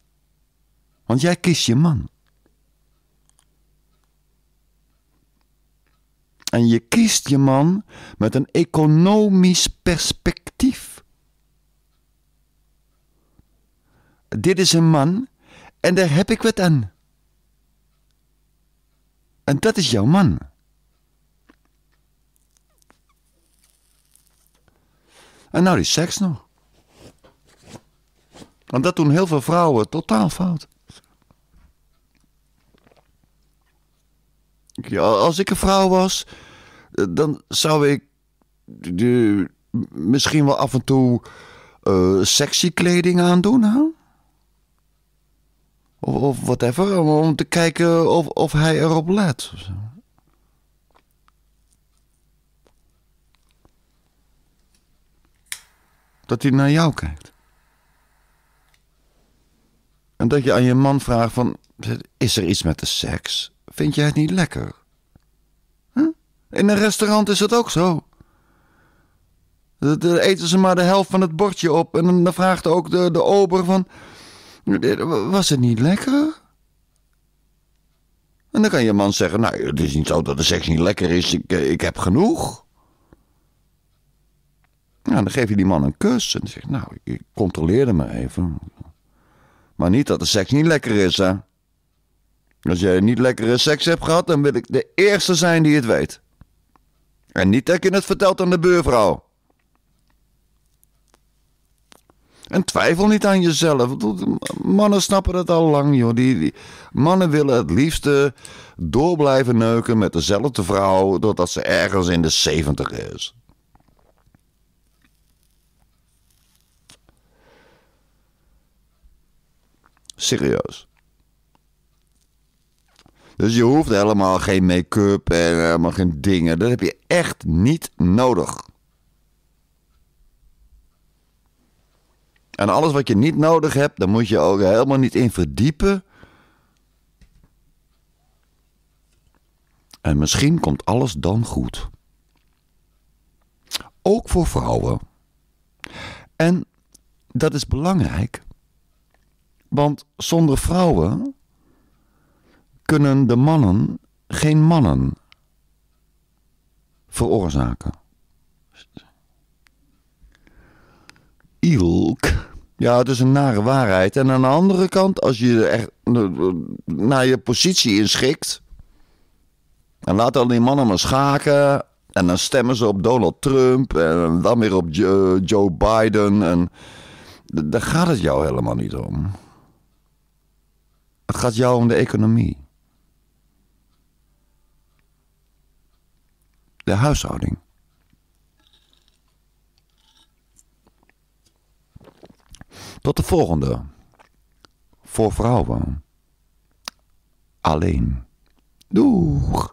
Want jij kiest je man. En je kiest je man met een economisch perspectief. Dit is een man en daar heb ik wat aan. En dat is jouw man. En nou die seks nog. Want dat doen heel veel vrouwen totaal fout. Ja, als ik een vrouw was, eh, dan zou ik misschien wel af en toe uh, sexy kleding aandoen. Hè? Of, of whatever, om te kijken of, of hij erop let. Dat hij naar jou kijkt. En dat je aan je man vraagt van, is er iets met de seks? Vind jij het niet lekker? In een restaurant is het ook zo. Dan eten ze maar de helft van het bordje op en dan vraagt ook de, de ober van, was het niet lekker? En dan kan je man zeggen, nou, het is niet zo dat de seks niet lekker is, ik, ik heb genoeg. Nou, dan geef je die man een kus en zegt, nou, ik controleerde me even. Maar niet dat de seks niet lekker is, hè? Als jij niet lekkere seks hebt gehad, dan wil ik de eerste zijn die het weet. En niet dat je het vertelt aan de buurvrouw. En twijfel niet aan jezelf. Mannen snappen dat al lang, joh. Die, mannen willen het liefste door blijven neuken met dezelfde vrouw. doordat ze ergens in de zeventig is. Serieus. Dus je hoeft helemaal geen make-up en helemaal geen dingen. Dat heb je echt niet nodig. En alles wat je niet nodig hebt, daar moet je ook helemaal niet in verdiepen. En misschien komt alles dan goed. Ook voor vrouwen. En dat is belangrijk. Want zonder vrouwen kunnen de mannen geen mannen veroorzaken. Ilk. Ja, het is een nare waarheid. En aan de andere kant, als je echt naar je positie inschikt. En laat al die mannen maar schaken. En dan stemmen ze op Donald Trump. En dan weer op Joe Biden. En daar gaat het jou helemaal niet om. Het gaat jou om de economie. De huishouding. Tot de volgende. Voor vrouwen. Alleen. Doeg.